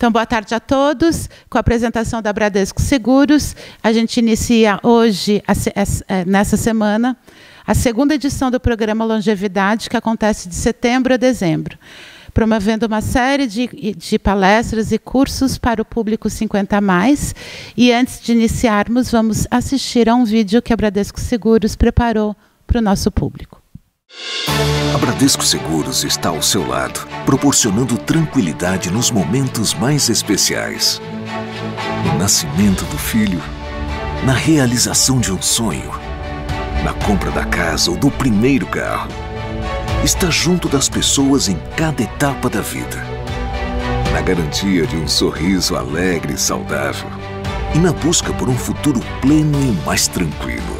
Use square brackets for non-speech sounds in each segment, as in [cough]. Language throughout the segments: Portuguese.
Então, boa tarde a todos. Com a apresentação da Bradesco Seguros, a gente inicia hoje, é, nessa semana, a segunda edição do programa Longevidade, que acontece de setembro a dezembro, promovendo uma série de, de palestras e cursos para o público 50 mais. E antes de iniciarmos, vamos assistir a um vídeo que a Bradesco Seguros preparou para o nosso público. A Bradesco Seguros está ao seu lado, proporcionando tranquilidade nos momentos mais especiais. No nascimento do filho, na realização de um sonho, na compra da casa ou do primeiro carro. Está junto das pessoas em cada etapa da vida. Na garantia de um sorriso alegre e saudável. E na busca por um futuro pleno e mais tranquilo.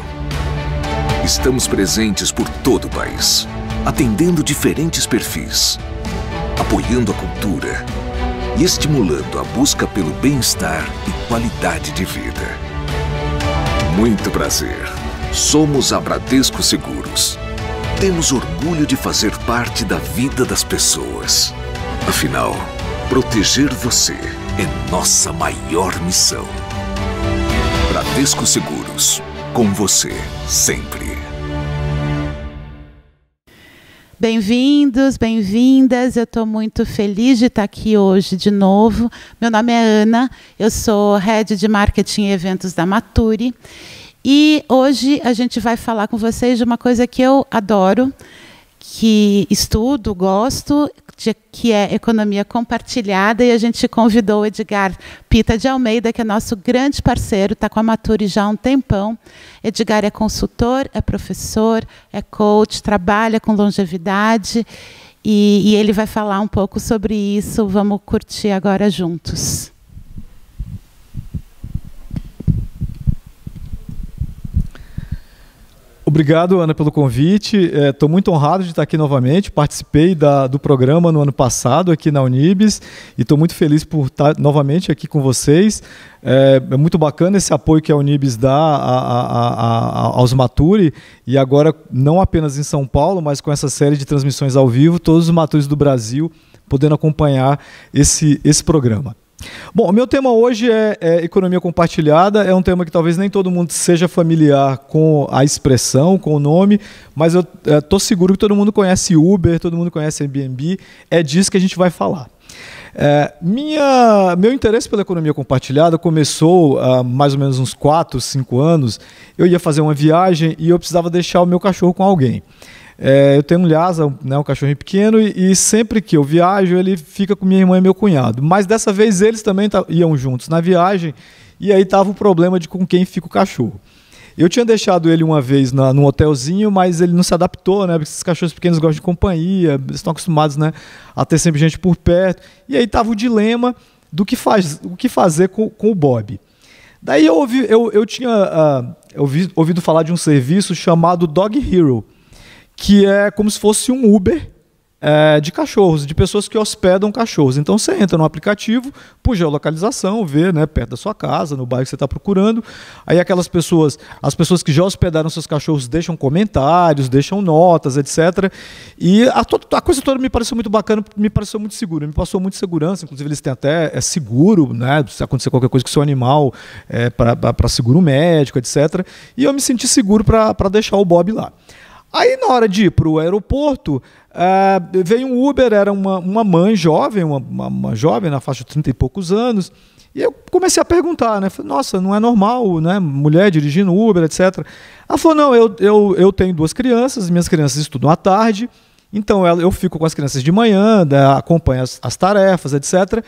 Estamos presentes por todo o país, atendendo diferentes perfis, apoiando a cultura e estimulando a busca pelo bem-estar e qualidade de vida. Muito prazer. Somos a Bradesco Seguros. Temos orgulho de fazer parte da vida das pessoas. Afinal, proteger você é nossa maior missão. Bradesco Seguros. Com você, sempre. Bem-vindos, bem-vindas. Eu estou muito feliz de estar aqui hoje de novo. Meu nome é Ana, eu sou head de marketing e eventos da Maturi. E hoje a gente vai falar com vocês de uma coisa que eu adoro, que estudo, gosto, de, que é Economia Compartilhada, e a gente convidou o Edgar Pita de Almeida, que é nosso grande parceiro, está com a Maturi já há um tempão. Edgar é consultor, é professor, é coach, trabalha com longevidade, e, e ele vai falar um pouco sobre isso. Vamos curtir agora juntos. Obrigado, Ana, pelo convite. Estou é, muito honrado de estar aqui novamente. Participei da, do programa no ano passado aqui na Unibis e estou muito feliz por estar novamente aqui com vocês. É, é muito bacana esse apoio que a Unibis dá a, a, a, aos Maturi e agora não apenas em São Paulo, mas com essa série de transmissões ao vivo, todos os Maturi do Brasil podendo acompanhar esse, esse programa. Bom, o meu tema hoje é, é, economia compartilhada. É um tema que talvez nem todo mundo seja familiar com a expressão, com o nome, mas eu estou é, seguro que todo mundo conhece Uber, todo mundo conhece Airbnb. É disso que a gente vai falar. É, minha, meu interesse pela economia compartilhada começou há mais ou menos uns 4, 5 anos. Eu ia fazer uma viagem e eu precisava deixar o meu cachorro com alguém. É, eu tenho um Lhasa, né, um cachorrinho pequeno, e, e, sempre que eu viajo, ele fica com minha irmã e meu cunhado. Mas dessa vez eles também iam juntos na viagem, e aí tava o problema de com quem fica o cachorro. Eu tinha deixado ele uma vez na, num hotelzinho, mas ele não se adaptou, né? Porque esses cachorros pequenos gostam de companhia, estão acostumados né, a ter sempre gente por perto. E aí tava o dilema do que, faz, o que fazer com, com o Bob. Daí eu, ouvi, eu, eu tinha uh, ouvi, ouvido falar de um serviço chamado Dog Hero que é como se fosse um Uber é, de cachorros, de pessoas que hospedam cachorros. Então você entra no aplicativo puxa a localização, vê, né, perto da sua casa, no bairro que você está procurando. Aí aquelas pessoas, as pessoas que já hospedaram seus cachorros deixam comentários, deixam notas, etc. E a, a coisa toda me pareceu muito bacana, me pareceu muito segura, me passou muito segurança. Inclusive eles têm até é seguro, né, se acontecer qualquer coisa com seu animal, é, para seguro médico, etc. E eu me senti seguro para deixar o Bob lá. Aí, na hora de ir para o aeroporto, uh, veio um Uber, era uma, uma mãe jovem, uma, uma, uma, jovem na faixa de 30 e poucos anos, e eu comecei a perguntar, né? Falei, nossa, não é normal, né? Mulher dirigindo Uber, etc. Ela falou, não, eu, eu, eu tenho duas crianças, minhas crianças estudam à tarde, então eu fico com as crianças de manhã, né? acompanho as, as tarefas, etc.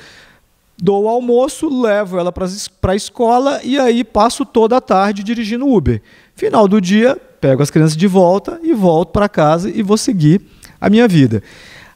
Dou o almoço, levo ela para a escola e aí passo toda a tarde dirigindo Uber. Final do dia, pego as crianças de volta e volto para casa e vou seguir a minha vida.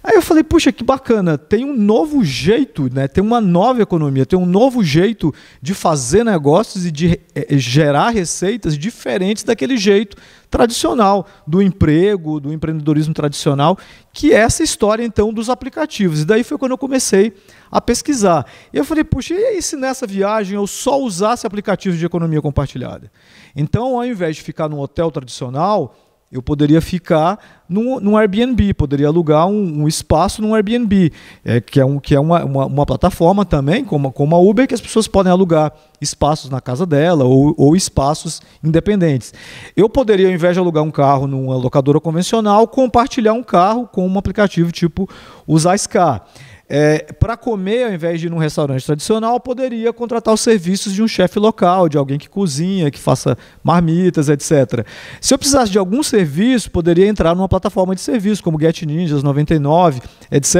Aí eu falei, puxa, que bacana, tem um novo jeito, né? tem uma nova economia, tem um novo jeito de fazer negócios e de eh, eh, gerar receitas diferentes daquele jeito tradicional, do emprego, do empreendedorismo tradicional, que é essa história então dos aplicativos. E daí foi quando eu comecei a pesquisar. E eu falei, puxa, e aí se nessa viagem eu só usasse aplicativos de economia compartilhada? Então, ao invés de ficar num hotel tradicional, eu poderia ficar num, num Airbnb, poderia alugar um, um espaço num Airbnb, é, que é, um, que é uma, uma, uma, plataforma também, como, como a Uber, que as pessoas podem alugar espaços na casa dela ou, ou espaços independentes. Eu poderia, ao invés de alugar um carro numa locadora convencional, compartilhar um carro com um aplicativo tipo o Zascar. É, para comer, ao invés de ir num restaurante tradicional, poderia contratar os serviços de um chefe local, de alguém que cozinha, que faça marmitas, etc. Se eu precisasse de algum serviço, poderia entrar numa plataforma de serviço, como Get Ninjas 99, etc.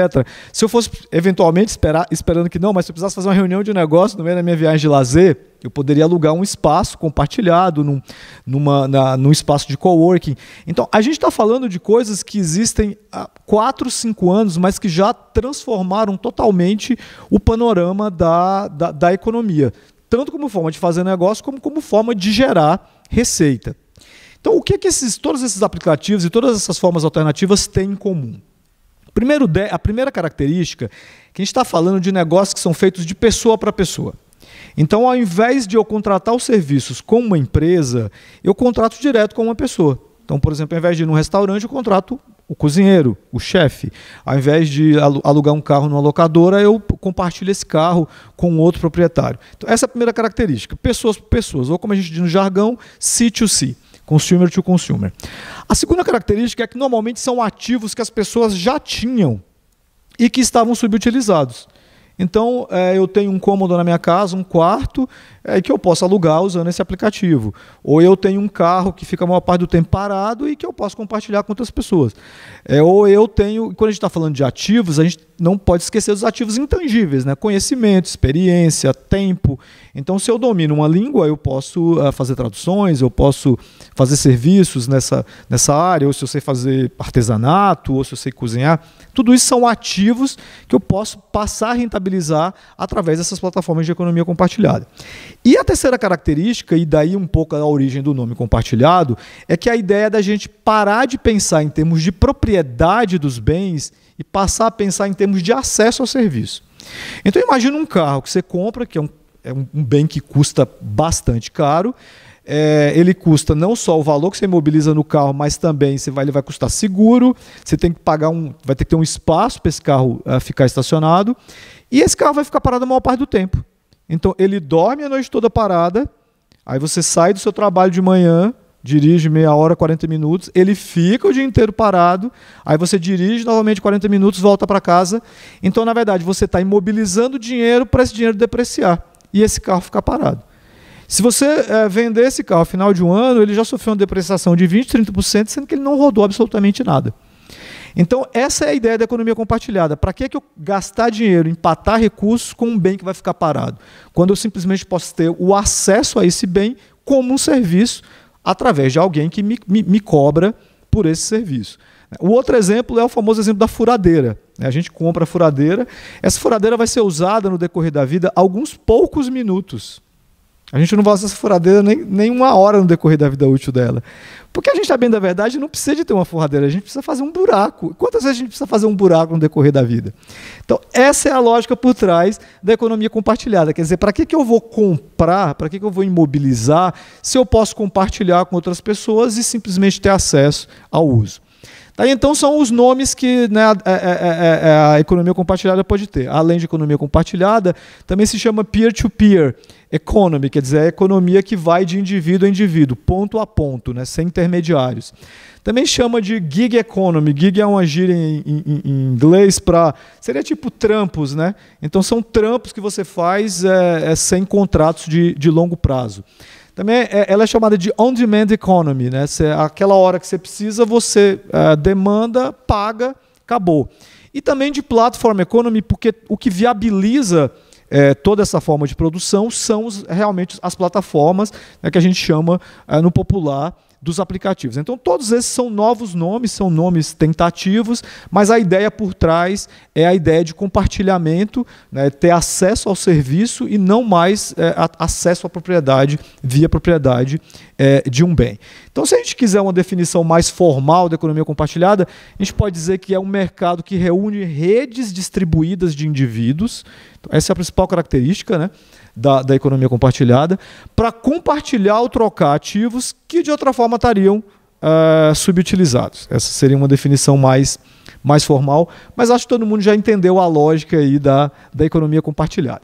Se eu fosse eventualmente esperar, esperando que não, mas se eu precisasse fazer uma reunião de negócio no meio da minha viagem de lazer, eu poderia alugar um espaço compartilhado num, numa, na, num espaço de coworking. Então, a gente está falando de coisas que existem há 4, 5 anos, mas que já transformaram totalmente o panorama da, da, da economia. Tanto como forma de fazer negócio, como como forma de gerar receita. Então, o que, é que esses, todos esses aplicativos e todas essas formas alternativas têm em comum? Primeiro, a primeira característica é que a gente está falando de negócios que são feitos de pessoa para pessoa. Então, ao invés de eu contratar os serviços com uma empresa, eu contrato direto com uma pessoa. Então, por exemplo, ao invés de ir num restaurante, eu contrato o cozinheiro, o chefe. Ao invés de alugar um carro numa locadora, eu compartilho esse carro com outro proprietário. Então, essa é a primeira característica. Pessoas por pessoas, ou como a gente diz no jargão, C2C. Consumer to consumer. A segunda característica é que normalmente são ativos que as pessoas já tinham e que estavam subutilizados. Então, é, eu tenho um cômodo na minha casa, um quarto, é, que eu posso alugar usando esse aplicativo. Ou eu tenho um carro que fica a maior parte do tempo parado e que eu posso compartilhar com outras pessoas. É, ou eu tenho, quando a gente está falando de ativos, a gente não pode esquecer dos ativos intangíveis, né? Conhecimento, experiência, tempo, então, se eu domino uma língua, eu posso uh, fazer traduções, eu posso fazer serviços nessa, nessa área, ou se eu sei fazer artesanato, ou se eu sei cozinhar. Tudo isso são ativos que eu posso passar a rentabilizar através dessas plataformas de economia compartilhada. E a terceira característica, e daí um pouco a origem do nome compartilhado, é que a ideia é da gente parar de pensar em termos de propriedade dos bens e passar a pensar em termos de acesso ao serviço. Então imagina um carro que você compra, que é um é um, bem que custa bastante caro. É, ele custa não só o valor que você imobiliza no carro, mas também você vai, ele vai custar seguro, você tem que pagar um. Vai ter que ter um espaço para esse carro uh, ficar estacionado. E esse carro vai ficar parado a maior parte do tempo. Então ele dorme a noite toda parada, aí você sai do seu trabalho de manhã, dirige meia hora, 40 minutos, ele fica o dia inteiro parado, aí você dirige novamente 40 minutos, volta para casa. Então, na verdade, você está imobilizando dinheiro para esse dinheiro depreciar e esse carro ficar parado. Se você é, vender esse carro ao final de um ano, ele já sofreu uma depreciação de 20%, 30%, sendo que ele não rodou absolutamente nada. Então, essa é a ideia da economia compartilhada. Para que, é que eu gastar dinheiro, empatar recursos com um bem que vai ficar parado? Quando eu simplesmente posso ter o acesso a esse bem como um serviço através de alguém que me, me, me cobra por esse serviço. O outro exemplo é o famoso exemplo da furadeira. Né? A gente compra a furadeira, essa furadeira vai ser usada no decorrer da vida alguns poucos minutos. A gente não vai usar essa furadeira nem, nem uma hora no decorrer da vida útil dela. Porque a gente está bem da verdade, não precisa de ter uma furadeira, a gente precisa fazer um buraco. Quantas vezes a gente precisa fazer um buraco no decorrer da vida? Então, essa é a lógica por trás da economia compartilhada. Quer dizer, para que, que eu vou comprar, para que, que eu vou imobilizar, se eu posso compartilhar com outras pessoas e simplesmente ter acesso ao uso? então são os nomes que né, a, a, é, a, é, é, a, economia compartilhada pode ter. Além de economia compartilhada, também se chama peer-to-peer -peer economy, quer dizer, a economia que vai de indivíduo a indivíduo, ponto a ponto, né, sem intermediários. Também chama de gig economy. Gig é uma gíria em, em, em inglês para. Seria tipo trampos, né? Então são trampos que você faz é, é, sem contratos de, de longo prazo. Também é, ela é chamada de on-demand economy, né? Você, aquela hora que você precisa, você uh, demanda, paga, acabou. E também de platform economy, porque o que viabiliza é, toda essa forma de produção são os, realmente as plataformas né, que a gente chama é, no popular dos aplicativos. Então, todos esses são novos nomes, são nomes tentativos, mas a ideia por trás é a ideia de compartilhamento, né, ter acesso ao serviço e não mais é, a, acesso à propriedade via propriedade é, de um bem. Então, se a gente quiser uma definição mais formal da economia compartilhada, a gente pode dizer que é um mercado que reúne redes distribuídas de indivíduos. Então, essa é a principal característica, né? da, da economia compartilhada, para compartilhar ou trocar ativos que de outra forma estariam uh, subutilizados. Essa seria uma definição mais, mais formal, mas acho que todo mundo já entendeu a lógica aí da, da economia compartilhada.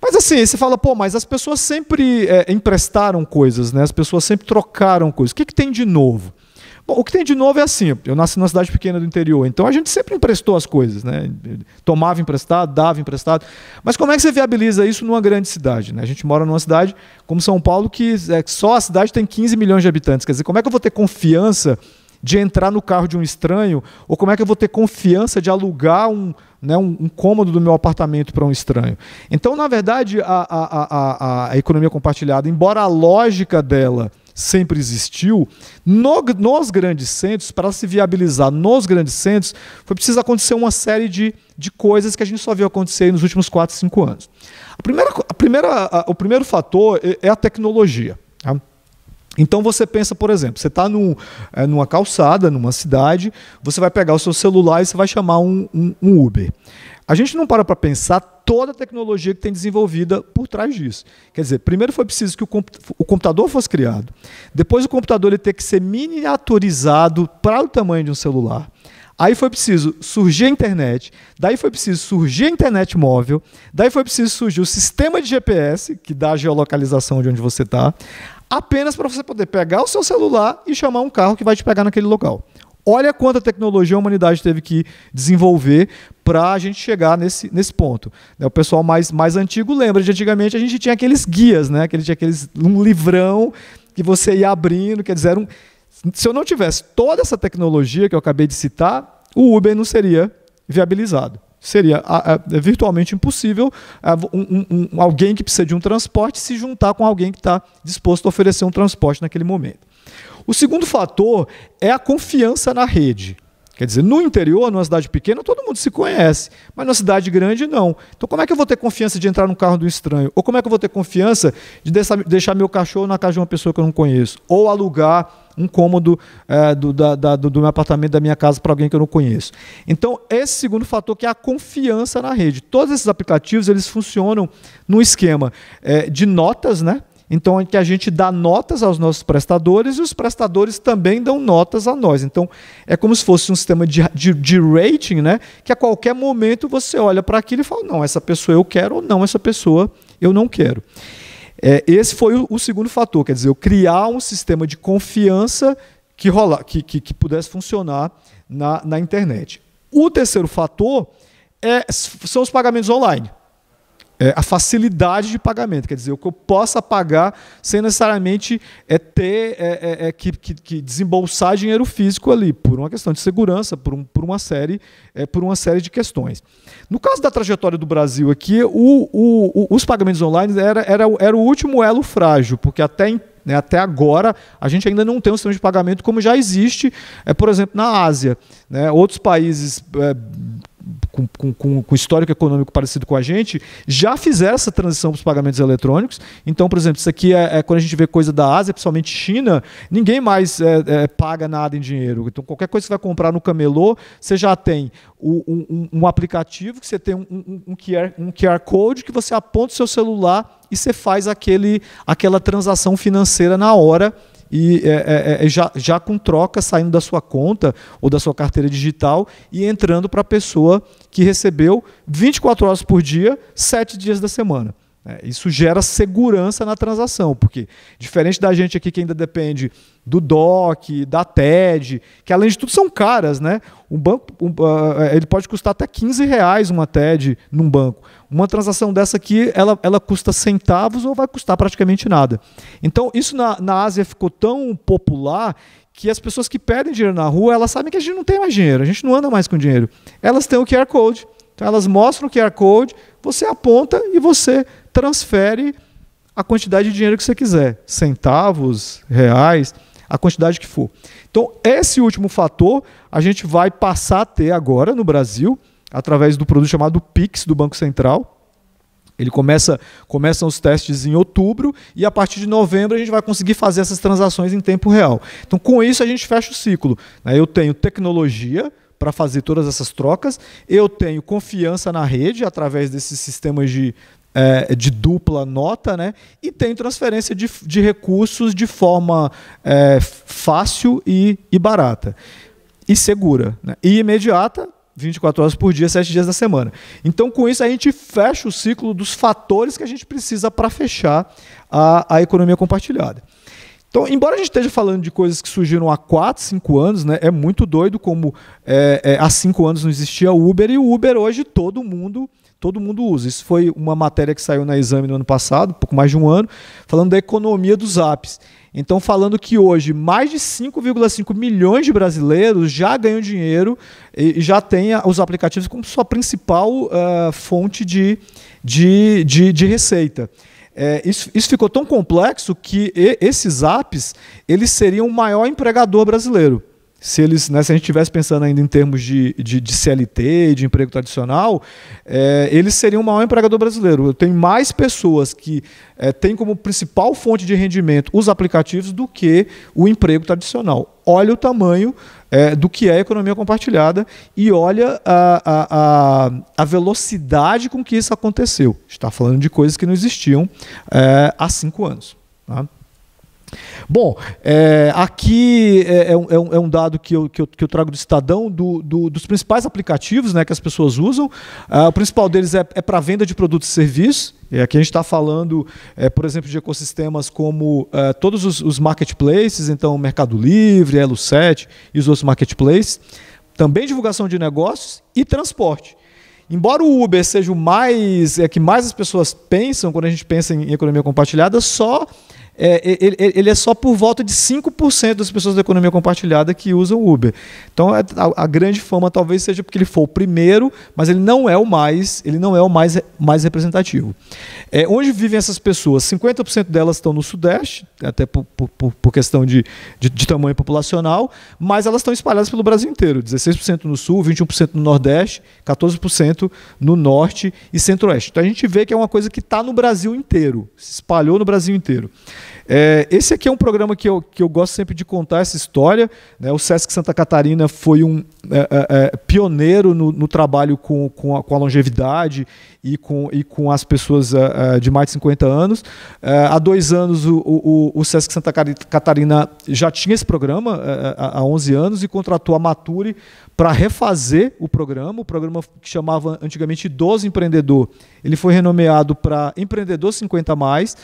Mas assim, você fala, pô, mas as pessoas sempre é, emprestaram coisas, né? as pessoas sempre trocaram coisas. O que, que tem de novo? o que tem de novo é assim, eu nasci numa cidade pequena do interior, então a gente sempre emprestou as coisas, né? Tomava emprestado, dava emprestado. Mas como é que você viabiliza isso numa grande cidade? Né? A gente mora numa cidade como São Paulo, que é, só a cidade tem 15 milhões de habitantes. Quer dizer, como é que eu vou ter confiança de entrar no carro de um estranho? Ou como é que eu vou ter confiança de alugar um, né, um, um cômodo do meu apartamento para um estranho? Então, na verdade, a, a, a, a economia compartilhada, embora a lógica dela sempre existiu, no, nos grandes centros, para se viabilizar nos grandes centros, foi preciso acontecer uma série de, de coisas que a gente só viu acontecer nos últimos 4, 5 anos. A primeira, a primeira, a, o primeiro fator é, é a tecnologia. Tá? Então você pensa, por exemplo, você está num, é, numa calçada, numa cidade, você vai pegar o seu celular e você vai chamar um, um, um Uber a gente não para para pensar toda a tecnologia que tem desenvolvida por trás disso. Quer dizer, primeiro foi preciso que o computador fosse criado, depois o computador ele ter que ser miniaturizado para o tamanho de um celular. Aí foi preciso surgir a internet, daí foi preciso surgir a internet móvel, daí foi preciso surgir o sistema de GPS, que dá a geolocalização de onde você está, apenas para você poder pegar o seu celular e chamar um carro que vai te pegar naquele local. Olha quanta tecnologia a humanidade teve que desenvolver para a gente chegar nesse, nesse ponto. Né, o pessoal mais, mais antigo lembra de antigamente a gente tinha aqueles guias, né? Aquele, aqueles, um livrão que você ia abrindo, quer dizer, um, se eu não tivesse toda essa tecnologia que eu acabei de citar, o Uber não seria viabilizado seria é virtualmente impossível um, um, alguém que precisa de um transporte se juntar com alguém que está disposto a oferecer um transporte naquele momento. O segundo fator é a confiança na rede. Quer dizer, no interior, numa cidade pequena, todo mundo se conhece, mas numa cidade grande, não. Então, como é que eu vou ter confiança de entrar no carro do estranho? Ou como é que eu vou ter confiança de deixar meu cachorro na casa de uma pessoa que eu não conheço? Ou alugar um cômodo é, do, da, da, do, do meu apartamento, da minha casa, para alguém que eu não conheço? Então, esse segundo fator que é a confiança na rede. Todos esses aplicativos, eles funcionam num esquema é, de notas, né? Então, é que a gente dá notas aos nossos prestadores e os prestadores também dão notas a nós. Então, é como se fosse um sistema de, de, de rating, né? Que a qualquer momento você olha para aquilo e fala: não, essa pessoa eu quero ou não, essa pessoa eu não quero. É, esse foi o, o segundo fator, quer dizer, eu criar um sistema de confiança que, rola, que, que, que pudesse funcionar na, na internet. O terceiro fator é, são os pagamentos online é, a facilidade de pagamento, quer dizer, o que eu possa pagar sem necessariamente é ter é, é, é, que, que, que, desembolsar dinheiro físico ali, por uma questão de segurança, por, um, por, uma, série, é, por uma série de questões. No caso da trajetória do Brasil aqui, o, o, o, os pagamentos online era, era, era o último elo frágil, porque até em né, até agora, a gente ainda não tem um sistema de pagamento como já existe, é, por exemplo, na Ásia. Né, outros países é, com, com, com, histórico econômico parecido com a gente, já fizeram essa transição para os pagamentos eletrônicos. Então, por exemplo, isso aqui é, é, quando a gente vê coisa da Ásia, principalmente China, ninguém mais é, é, paga nada em dinheiro. Então, qualquer coisa que você vai comprar no camelô, você já tem o, um, um, aplicativo, que você tem um, um, um, QR, um QR Code que você aponta o seu celular e você faz aquele, aquela transação financeira na hora e é é, é, é, já, já com troca saindo da sua conta ou da sua carteira digital e entrando para a pessoa que recebeu 24 horas por dia, 7 dias da semana. É, isso gera segurança na transação, porque diferente da gente aqui que ainda depende do DOC, da TED, que além de tudo são caras, né? Um banco, um, uh, ele pode custar até 15 reais uma TED num banco. Uma transação dessa aqui, ela, ela custa centavos ou vai custar praticamente nada. Então, isso na, na Ásia ficou tão popular que as pessoas que pedem dinheiro na rua, elas sabem que a gente não tem mais dinheiro, a gente não anda mais com dinheiro. Elas têm o QR Code. Então, elas mostram o QR Code, você aponta e você transfere a quantidade de dinheiro que você quiser, centavos, reais, a quantidade que for. Então, esse último fator a gente vai passar a ter agora no Brasil, através do produto chamado PIX do Banco Central. Ele começa, começam os testes em outubro e a partir de novembro a gente vai conseguir fazer essas transações em tempo real. Então, com isso a gente fecha o ciclo. Né? Eu tenho tecnologia para fazer todas essas trocas, eu tenho confiança na rede através desses sistemas de é, de dupla nota, né? E tem transferência de, de recursos de forma é, fácil e, e barata. E segura. Né? E imediata, 24 horas por dia, 7 dias da semana. Então, com isso, a gente fecha o ciclo dos fatores que a gente precisa para fechar a, a economia compartilhada. Então, embora a gente esteja falando de coisas que surgiram há 4, 5 anos, né, é muito doido como é, é, há 5 anos não existia Uber e o Uber hoje todo mundo Todo mundo usa. Isso foi uma matéria que saiu na exame no ano passado, pouco mais de um ano, falando da economia dos apps. Então, falando que hoje mais de 5,5 milhões de brasileiros já ganham dinheiro e já têm os aplicativos como sua principal uh, fonte de, de, de, de receita. É, isso, isso, ficou tão complexo que e, esses apps eles seriam o maior empregador brasileiro se eles, né, se a gente estivesse pensando ainda em termos de, de, de CLT, de emprego tradicional, é, eles seriam o maior empregador brasileiro. Eu tenho mais pessoas que é, têm como principal fonte de rendimento os aplicativos do que o emprego tradicional. Olha o tamanho é, do que é a economia compartilhada e olha a, a, a velocidade com que isso aconteceu. A gente está falando de coisas que não existiam é, há cinco anos. Tá? Bom, é, aqui é, é, é, um, é, um, dado que eu, que eu, que eu trago do Estadão, do, do, dos principais aplicativos né, que as pessoas usam. Ah, o principal deles é, é para venda de produtos e serviços. aqui a gente está falando, é, por exemplo, de ecossistemas como todos os, os, marketplaces, então Mercado Livre, Elo7 e os outros marketplaces. Também divulgação de negócios e transporte. Embora o Uber seja o mais, é que mais as pessoas pensam quando a gente pensa em economia compartilhada, só é, ele, ele, é só por volta de 5% das pessoas da economia compartilhada que usam Uber. Então é, a, a, grande fama talvez seja porque ele foi o primeiro, mas ele não é o mais, ele não é o mais, mais representativo. É, onde vivem essas pessoas? 50% delas estão no Sudeste, até por, por, por questão de, de, de, tamanho populacional, mas elas estão espalhadas pelo Brasil inteiro: 16% no Sul, 21% no Nordeste, 14% no Norte e Centro-Oeste. Então a gente vê que é uma coisa que está no Brasil inteiro, se espalhou no Brasil inteiro. É, esse aqui é um programa que eu, que eu gosto sempre de contar essa história. Né? O Sesc Santa Catarina foi um é, é, é pioneiro no, no trabalho com, com a, com, a, longevidade e com, e com as pessoas é, é, de mais de 50 anos. há dois anos o, o, o, Sesc Santa Catarina já tinha esse programa, há 11 anos, e contratou a Mature para refazer o programa. O programa que chamava antigamente 12 Empreendedor, ele foi renomeado para Empreendedor 50+, mais,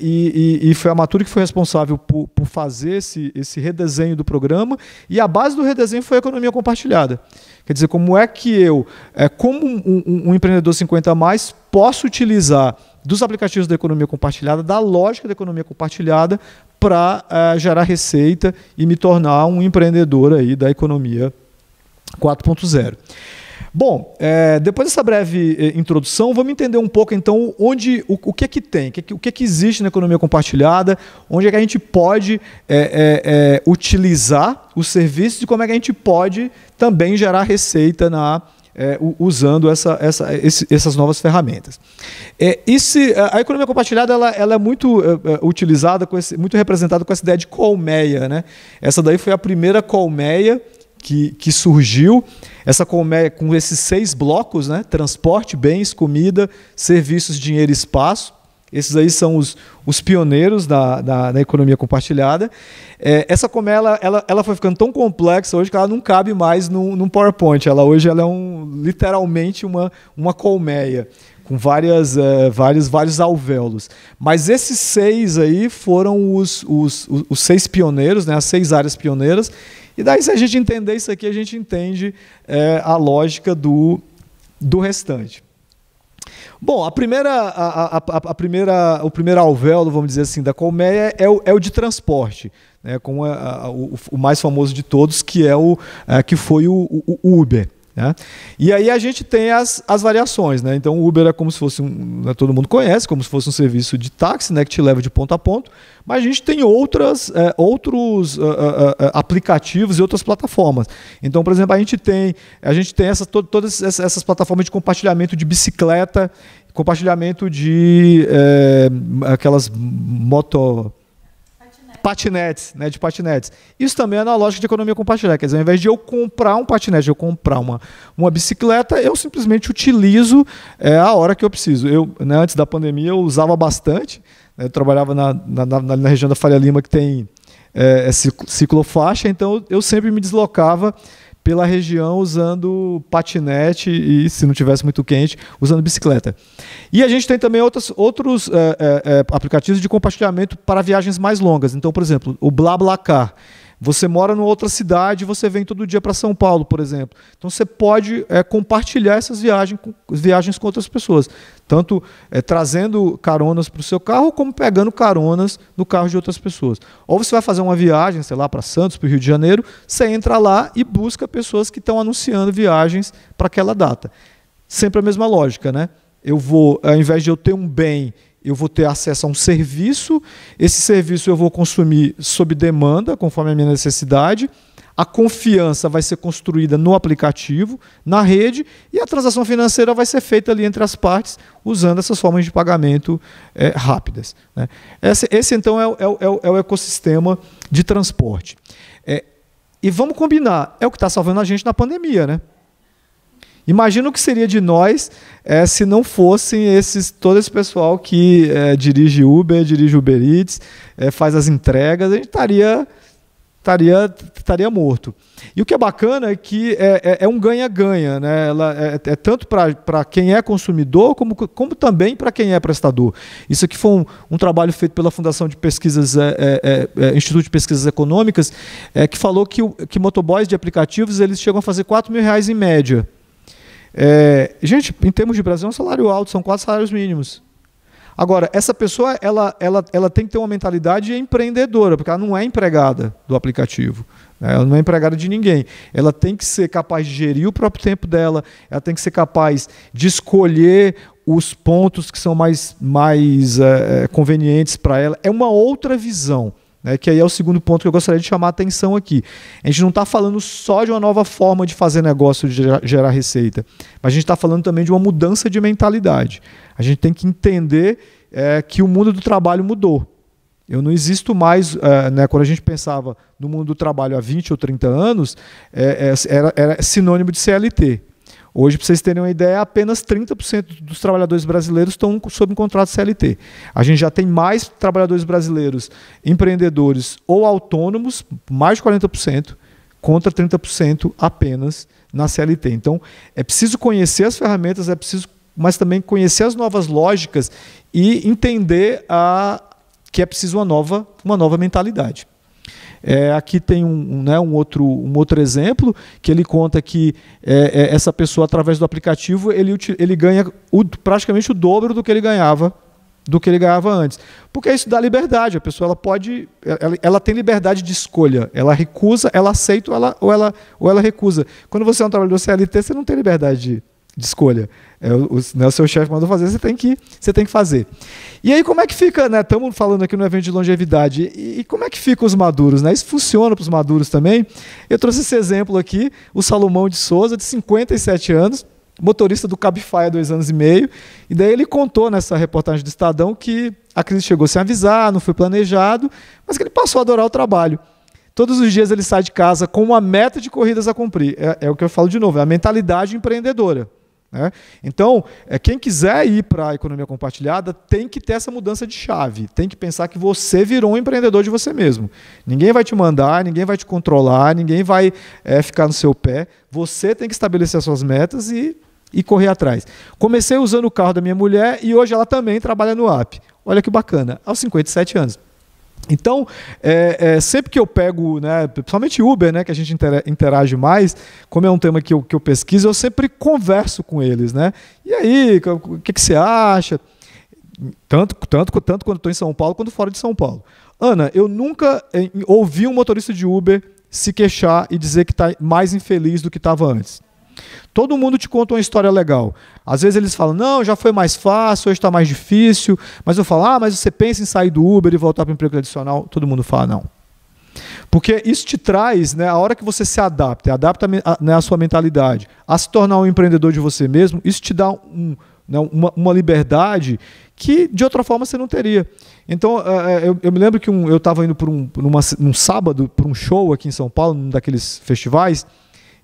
e, e, e foi a Matura que foi responsável por, por fazer esse, esse redesenho do programa, e a base do redesenho foi a economia compartilhada. Quer dizer, como é que eu, é, como um, um, um empreendedor 50 a mais, posso utilizar dos aplicativos da economia compartilhada, da lógica da economia compartilhada, para é, gerar receita e me tornar um empreendedor aí da economia 4.0. Bom, é, depois dessa breve é, introdução, vamos entender um pouco então onde o, o que é que tem, o que, é que é existe na economia compartilhada, onde é que a gente pode é, é, utilizar os serviços e como é que a gente pode também gerar receita na usando essa, essa, esse, essas novas ferramentas. É, esse, a economia compartilhada ela, ela é muito é, utilizada, esse, muito representada com essa ideia de colmeia. Né? Essa daí foi a primeira colmeia que, que surgiu. Essa colmeia com esses seis blocos, né? Transporte, bens, comida, serviços, dinheiro e espaço. Esses aí são os, os pioneiros da, da, da economia compartilhada. É, essa colmeia ela, ela, ela, foi ficando tão complexa hoje que ela não cabe mais num, num PowerPoint. Ela hoje ela é um, literalmente uma, uma colmeia com várias, é, vários, vários alvéolos. Mas esses seis aí foram os, os, os, os seis pioneiros, né, as seis áreas pioneiras, e daí, se a gente entender isso aqui, a gente entende é, a lógica do, do restante. Bom, a primeira, a, a, a, primeira, o primeiro alvéolo, vamos dizer assim, da colmeia é o, é o de transporte, né, com a, a, o, o, mais famoso de todos, que é o é, que foi o, o, o Uber. Né? E aí a gente tem as, as variações. Né? Então o Uber é como se fosse um. Né, todo mundo conhece, como se fosse um serviço de táxi né, que te leva de ponto a ponto, mas a gente tem outras, é, outros uh, uh, uh, aplicativos e outras plataformas. Então, por exemplo, a gente tem, a gente tem essa, to todas essas plataformas de compartilhamento de bicicleta, compartilhamento de é, aquelas moto patinetes, né, de patinetes. Isso também é analógico de economia compartilhada, quer dizer, ao invés de eu comprar um patinete, eu comprar uma, uma bicicleta, eu simplesmente utilizo é, a hora que eu preciso. Eu, né, antes da pandemia, eu usava bastante, né, eu trabalhava na, na, na, na, região da Faria Lima, que tem é, é ciclofaixa, então eu sempre me deslocava pela região usando patinete e, se não tivesse muito quente, usando bicicleta. E a gente tem também outros outros é, é, aplicativos de compartilhamento para viagens mais longas. Então, por exemplo, o BlaBlaCar. Você mora numa outra cidade e você vem todo dia para São Paulo, por exemplo. Então você pode é, compartilhar essas viagens com, viagens com outras pessoas. Tanto é, trazendo caronas para o seu carro, como pegando caronas no carro de outras pessoas. Ou você vai fazer uma viagem, sei lá, para Santos, para o Rio de Janeiro, você entra lá e busca pessoas que estão anunciando viagens para aquela data. Sempre a mesma lógica, né? Eu vou, ao invés de eu ter um bem eu vou ter acesso a um serviço, esse serviço eu vou consumir sob demanda, conforme a minha necessidade. A confiança vai ser construída no aplicativo, na rede, e a transação financeira vai ser feita ali entre as partes, usando essas formas de pagamento é, rápidas. Né? Esse, esse, então, é, é, é, é, o ecossistema de transporte. Eh, e vamos combinar, é o que está salvando a gente na pandemia, né? Imagina o que seria de nós é, se não fossem esses todo esse pessoal que é, dirige Uber, dirige Uber Eats, é, faz as entregas, a gente estaria estaria estaria morto. E o que é bacana é que é, é, é um ganha-ganha, né? Ela é, é, é tanto para quem é consumidor como, como também para quem é prestador. Isso aqui foi um, um trabalho feito pela Fundação de Pesquisas, é, Instituto de Pesquisas Econômicas, que falou que, que motoboys de aplicativos eles chegam a fazer 4 mil reais em média é, gente, em termos de Brasil, é um salário alto, são quatro salários mínimos. Agora, essa pessoa ela, ela, ela tem que ter uma mentalidade empreendedora, porque ela não é empregada do aplicativo. Né? Ela não é empregada de ninguém. Ela tem que ser capaz de gerir o próprio tempo dela, ela tem que ser capaz de escolher os pontos que são mais, mais é, é convenientes para ela. É uma outra visão. Né, que aí é o segundo ponto que eu gostaria de chamar a atenção aqui. A gente não está falando só de uma nova forma de fazer negócio, de gerar, receita, mas a gente está falando também de uma mudança de mentalidade. A gente tem que entender é, que o mundo do trabalho mudou. Eu não existo mais, é, né, quando a gente pensava no mundo do trabalho há 20 ou 30 anos, é, é, era, era sinônimo de CLT. Hoje, para vocês terem uma ideia, apenas 30% dos trabalhadores brasileiros estão sob um contrato CLT. A gente já tem mais trabalhadores brasileiros empreendedores ou autônomos, mais de 40%, contra 30% apenas na CLT. Então, é preciso conhecer as ferramentas, é preciso, mas também conhecer as novas lógicas e entender a, que é preciso uma nova, uma nova mentalidade. É, aqui tem um, um, né, um, outro, um outro exemplo que ele conta que é, é essa pessoa, através do aplicativo, ele, ele ganha o, praticamente o dobro do que ele ganhava do que ele ganhava antes. Porque isso dá liberdade, a pessoa ela pode, ela, ela tem liberdade de escolha, ela recusa, ela aceita ou ela, ou, ela, ou ela recusa. Quando você é um trabalhador CLT, você não tem liberdade de de escolha. É, o, né, o seu chefe mandou fazer, você tem que você tem que fazer. E aí como é que fica, né? Estamos falando aqui no evento de longevidade e, e, como é que fica os maduros, né? Isso funciona para os maduros também. Eu trouxe esse exemplo aqui, o Salomão de Souza de 57 anos, motorista do Cabify há dois anos e meio, e daí ele contou nessa reportagem do Estadão que a crise chegou sem avisar, não foi planejado, mas que ele passou a adorar o trabalho. Todos os dias ele sai de casa com uma meta de corridas a cumprir. É, é o que eu falo de novo, é a mentalidade empreendedora. Né? Então, é, quem quiser ir para a economia compartilhada tem que ter essa mudança de chave, tem que pensar que você virou um empreendedor de você mesmo. Ninguém vai te mandar, ninguém vai te controlar, ninguém vai é, ficar no seu pé. Você tem que estabelecer as suas metas e, e correr atrás. Comecei usando o carro da minha mulher e hoje ela também trabalha no app. Olha que bacana, aos 57 anos. Então, é, é, sempre que eu pego, né, principalmente Uber, né, que a gente interage mais, como é um tema que eu, que eu pesquiso, eu sempre converso com eles. Né? E aí, o que, que você acha? Tanto, tanto, tanto quando estou em São Paulo, quanto fora de São Paulo. Ana, eu nunca eh, ouvi um motorista de Uber se queixar e dizer que está mais infeliz do que estava antes. Todo mundo te conta uma história legal. Às vezes eles falam, não, já foi mais fácil, hoje está mais difícil. Mas eu falo, ah, mas você pensa em sair do Uber e voltar para o emprego tradicional? Todo mundo fala, não. Porque isso te traz, né, a hora que você se adapta, adapta a, né, a sua mentalidade, a se tornar um empreendedor de você mesmo, isso te dá um, né, uma, uma, liberdade que de outra forma você não teria. Então, é, é, eu, eu me lembro que um, eu estava indo por um, numa, num sábado para um show aqui em São Paulo, num daqueles festivais,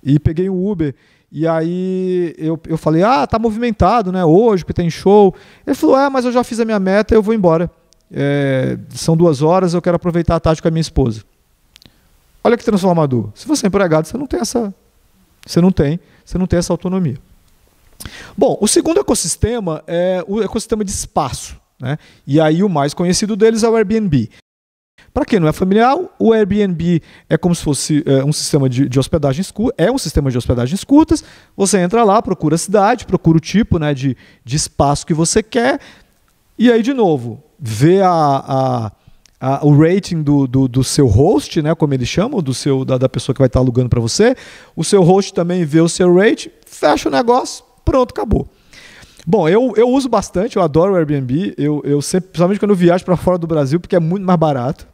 e peguei um Uber. E aí eu, eu falei, ah, tá movimentado, né? Hoje, porque tem show. Ele falou, é, mas eu já fiz a minha meta, eu vou embora. É, são duas horas, eu quero aproveitar a tarde com a minha esposa. Olha que transformador. Se você é empregado, você não tem essa. Você não tem, você não tem essa autonomia. Bom, o segundo ecossistema é o ecossistema de espaço. Né? E aí o mais conhecido deles é o Airbnb. Para quem não é familiar, o Airbnb é como se fosse eh, é, um sistema de, de hospedagens é um sistema de hospedagens curtas. Você entra lá, procura a cidade, procura o tipo né, de, de espaço que você quer, e aí, de novo, vê a, a, a, o rating do, do, do, seu host, né, como eles chamam, do seu, da, da pessoa que vai estar alugando para você. O seu host também vê o seu rating, fecha o negócio, pronto, acabou. Bom, eu, eu uso bastante, eu adoro o Airbnb. Eu, eu sempre, principalmente quando eu viajo para fora do Brasil, porque é muito mais barato.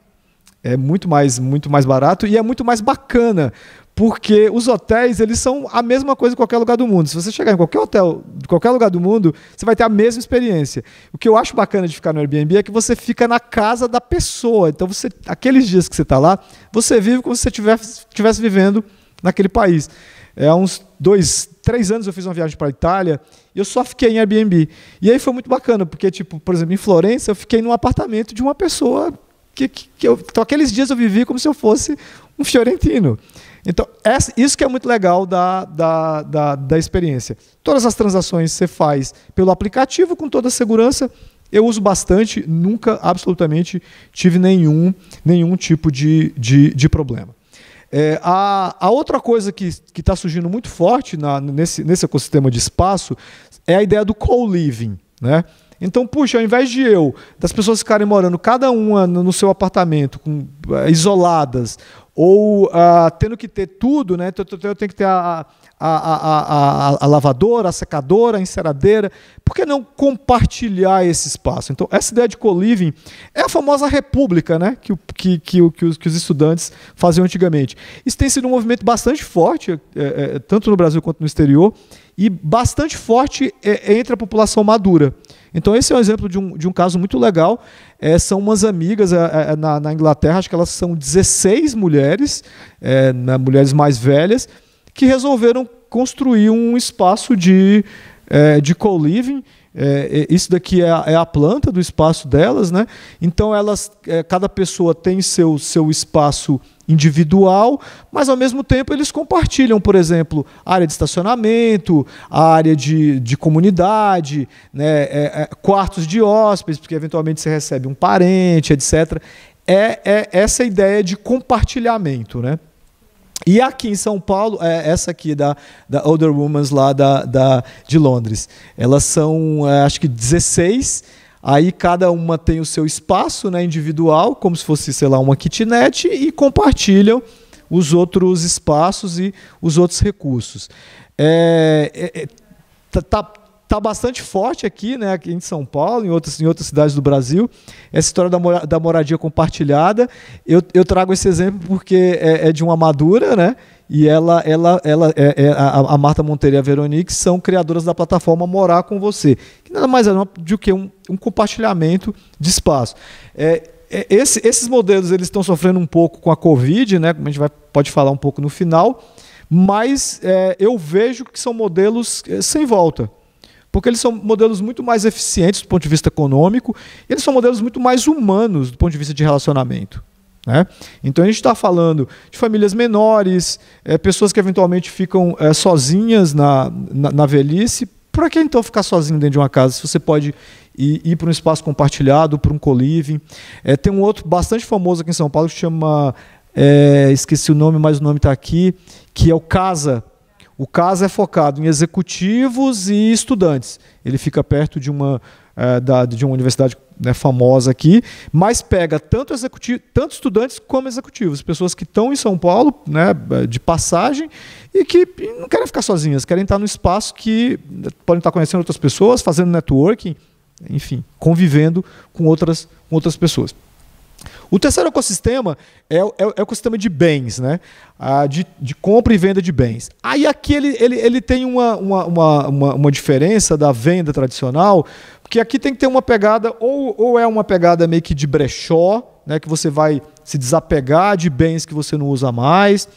É muito mais, muito mais barato e é muito mais bacana, porque os hotéis eles são a mesma coisa em qualquer lugar do mundo. Se você chegar em qualquer hotel, de qualquer lugar do mundo, você vai ter a mesma experiência. O que eu acho bacana de ficar no Airbnb é que você fica na casa da pessoa. Então você, aqueles dias que você está lá, você vive como se você estivesse vivendo naquele país. É, há uns dois, três anos eu fiz uma viagem para a Itália e eu só fiquei em Airbnb. E aí foi muito bacana, porque, tipo, por exemplo, em Florença eu fiquei num apartamento de uma pessoa que, que, que eu, então, aqueles dias eu vivi como se eu fosse um fiorentino. Então, essa, isso que é muito legal da, da, da, da, experiência. Todas as transações você faz pelo aplicativo com toda a segurança. Eu uso bastante, nunca absolutamente tive nenhum, nenhum tipo de, de, de problema. É, a, a outra coisa que está surgindo muito forte na, nesse, nesse ecossistema de espaço é a ideia do co-living. Né? Então, puxa, ao invés de eu, das pessoas ficarem morando cada uma no seu apartamento, com, eh, isoladas, ou uh, tendo que ter tudo, né? Então, então, eu tenho que ter a, a, a, a, a lavadora, a secadora, a enceradeira. Por que não compartilhar esse espaço? Então, essa ideia de co-living é a famosa república, né? Que, que, que, que, os, que os estudantes faziam antigamente. Isso tem sido um movimento bastante forte, é, é, tanto no Brasil quanto no exterior, e bastante forte é, entre a população madura. Então, esse é um exemplo de um, de um caso muito legal. É, são umas amigas é, é, na, na, Inglaterra, acho que elas são 16 mulheres, é, na, né, mulheres mais velhas, que resolveram construir um espaço de, é, de co-living. É, isso daqui a, é a, planta do espaço delas, né? Então elas, cada pessoa tem seu, seu espaço individual, mas ao mesmo tempo eles compartilham, por exemplo, área de estacionamento, área de, de comunidade, né, é, é, quartos de hóspedes, porque eventualmente você recebe um parente, etc. É, é essa ideia de compartilhamento, né? E aqui em São Paulo, é, essa aqui da, da Older Women's lá da, da, de Londres, elas são, é, acho que 16 Aí cada uma tem o seu espaço né, individual, como se fosse, sei lá, uma kitnet, e compartilham os outros espaços e os outros recursos. É, é, é tá, tá, tá bastante forte aqui, né, aqui em São Paulo, em outras, em outras cidades do Brasil, essa história da, mora, da moradia compartilhada. Eu, eu trago esse exemplo porque é, é de uma madura, né? E ela, ela, ela é, é, a, Marta Monteiro e a Veronique são criadoras da plataforma Morar com Você, que nada mais é do que um, um compartilhamento de espaço. É, é esse, esses modelos eles estão sofrendo um pouco com a Covid, né? Como a gente vai, pode falar um pouco no final, mas é, eu vejo que são modelos é, sem volta porque eles são modelos muito mais eficientes do ponto de vista econômico, e eles são modelos muito mais humanos do ponto de vista de relacionamento. Né? Então a gente está falando de famílias menores, é, pessoas que eventualmente ficam é, sozinhas na, na, na velhice. Para que então ficar sozinho dentro de uma casa se você pode ir, ir para um espaço compartilhado, para um coliving. É, tem um outro bastante famoso aqui em São Paulo que chama, é, esqueci o nome, mas o nome está aqui, que é o Casa. O Casa é focado em executivos e estudantes. Ele fica perto de uma, é, da, de uma universidade né, famosa aqui, mas pega tanto, executivo, tanto estudantes como executivos, pessoas que estão em São Paulo, né, de passagem, e que não querem ficar sozinhas, querem estar num espaço que né, podem estar conhecendo outras pessoas, fazendo networking, enfim, convivendo com outras, com outras pessoas. O terceiro ecossistema é, o, é o é ecossistema de bens, né? Ah, de, de, compra e venda de bens. Aí aqui ele, ele, ele tem uma, uma, uma, uma diferença da venda tradicional, que aqui tem que ter uma pegada, ou, ou é uma pegada meio que de brechó, né, que você vai se desapegar de bens que você não usa mais,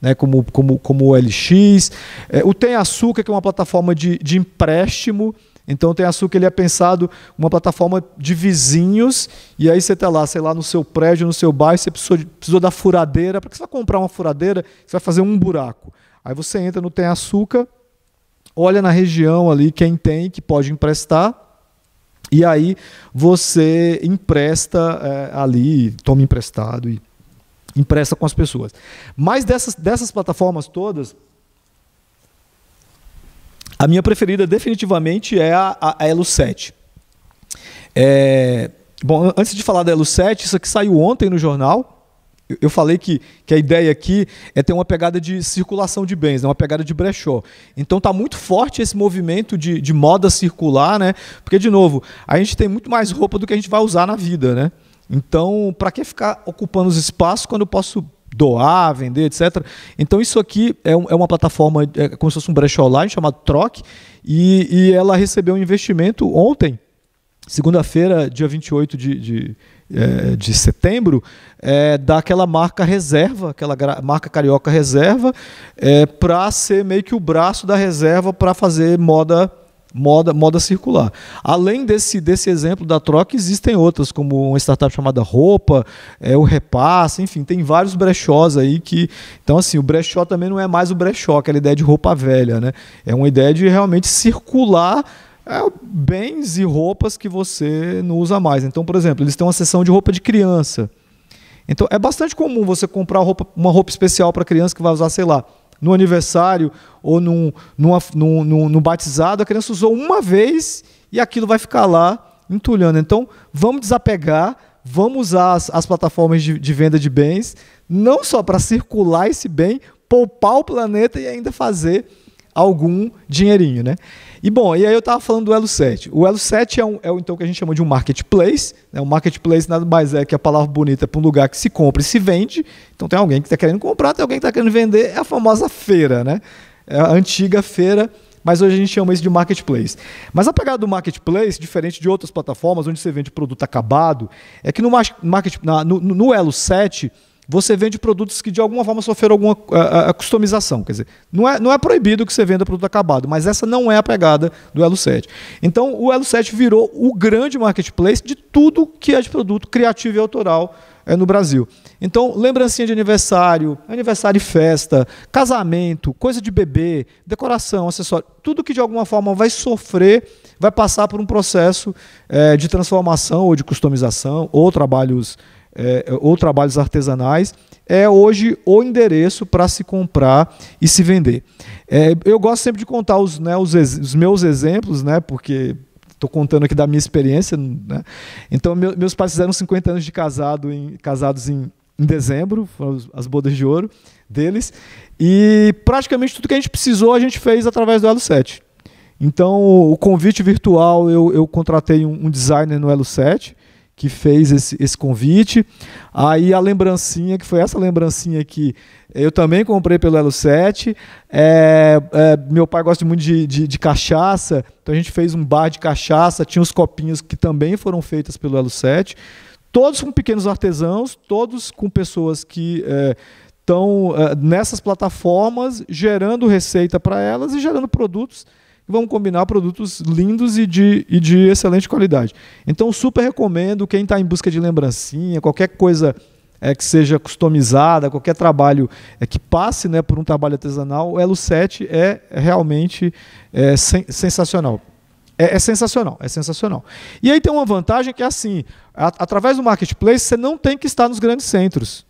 né, como, como, como o LX. É, o Tem Açúcar, que é uma plataforma de, de empréstimo. Então, o Tem Açúcar ele é pensado uma plataforma de vizinhos, e aí você está lá, sei lá, no seu prédio, no seu bairro, você precisou, precisou da furadeira. Para que você vai comprar uma furadeira? Você vai fazer um buraco. Aí você entra no Tem Açúcar, olha na região ali quem tem que pode emprestar, e aí você empresta é, ali, toma emprestado e empresta com as pessoas. Mas dessas, dessas plataformas todas, a minha preferida definitivamente é a, a, Elo 7. É, eh, bom, antes de falar da Elo 7, isso aqui saiu ontem no jornal. Eu falei que, que a ideia aqui é ter uma pegada de circulação de bens, né? uma pegada de brechó. Então está muito forte esse movimento de, de moda circular, né? Porque, de novo, a gente tem muito mais roupa do que a gente vai usar na vida, né? Então, para que ficar ocupando os espaços quando eu posso doar, vender, etc. Então isso aqui é, um, é uma plataforma, é como se fosse um brechó online chamado Troc, e, e ela recebeu um investimento ontem, segunda-feira, dia 28 de, de, é, de setembro, é, daquela marca reserva, aquela marca carioca reserva, é, para ser meio que o braço da reserva para fazer moda moda, moda circular. Além desse, desse exemplo da troca, existem outras, como uma startup chamada Roupa, é, o Repasse, enfim, tem vários brechós aí que. Então, assim, o brechó também não é mais o brechó, aquela ideia de roupa velha, né? É uma ideia de realmente circular é, bens e roupas que você não usa mais. Então, por exemplo, eles têm uma seção de roupa de criança. Então, é bastante comum você comprar roupa, uma roupa especial para criança que vai usar, sei lá, no aniversário ou no numa, batizado. A criança usou uma vez e aquilo vai ficar lá entulhando. Então, vamos desapegar, vamos usar as, as plataformas de, de venda de bens, não só para circular esse bem, poupar o planeta e ainda fazer algum dinheirinho, né? E bom, e aí eu estava falando do Elo 7. O Elo 7 é, um, é o então que a gente chama de um marketplace. Né? Um marketplace nada mais é que a palavra bonita para um lugar que se compra e se vende. Então tem alguém que está querendo comprar, tem alguém que está querendo vender. É a famosa feira, né? É a antiga feira mas hoje a gente chama isso de marketplace. Mas a pegada do marketplace, diferente de outras plataformas onde você vende produto acabado, é que no, market, na, no, no Elo 7 você vende produtos que de alguma forma sofreram alguma a, a customização. Quer dizer, não é, não é proibido que você venda produto acabado, mas essa não é a pegada do Elo 7. Então, o Elo 7 virou o grande marketplace de tudo que é de produto criativo e autoral é, no Brasil. Então, lembrancinha de aniversário, aniversário e festa, casamento, coisa de bebê, decoração, acessório, tudo que de alguma forma vai sofrer, vai passar por um processo é, de transformação ou de customização ou trabalhos é, ou trabalhos artesanais, é hoje o endereço para se comprar e se vender. É, eu gosto sempre de contar os, né, os, os meus exemplos, né, porque estou contando aqui da minha experiência. Né? Então, meu, meus pais fizeram 50 anos de casado em, casados em, em dezembro, foram as bodas de ouro deles, e praticamente tudo que a gente precisou a gente fez através do Elo 7. Então, o convite virtual, eu, eu contratei um, um designer no Elo 7, que fez esse, esse convite. Aí a lembrancinha, que foi essa lembrancinha que eh, eu também comprei pelo Elo 7. É, é, meu pai gosta muito de, de, de, cachaça, então a gente fez um bar de cachaça. Tinha os copinhos que também foram feitas pelo Elo 7. Todos com pequenos artesãos, todos com pessoas que é, eh, estão eh, nessas plataformas gerando receita para elas e gerando produtos vão combinar produtos lindos e de, e de excelente qualidade. Então, super recomendo quem está em busca de lembrancinha, qualquer coisa é, que seja customizada, qualquer trabalho é, que passe né, por um trabalho artesanal, o Elo 7 é realmente é, sen sensacional. É, é, sensacional, é sensacional. E aí tem uma vantagem que é assim, através do marketplace você não tem que estar nos grandes centros.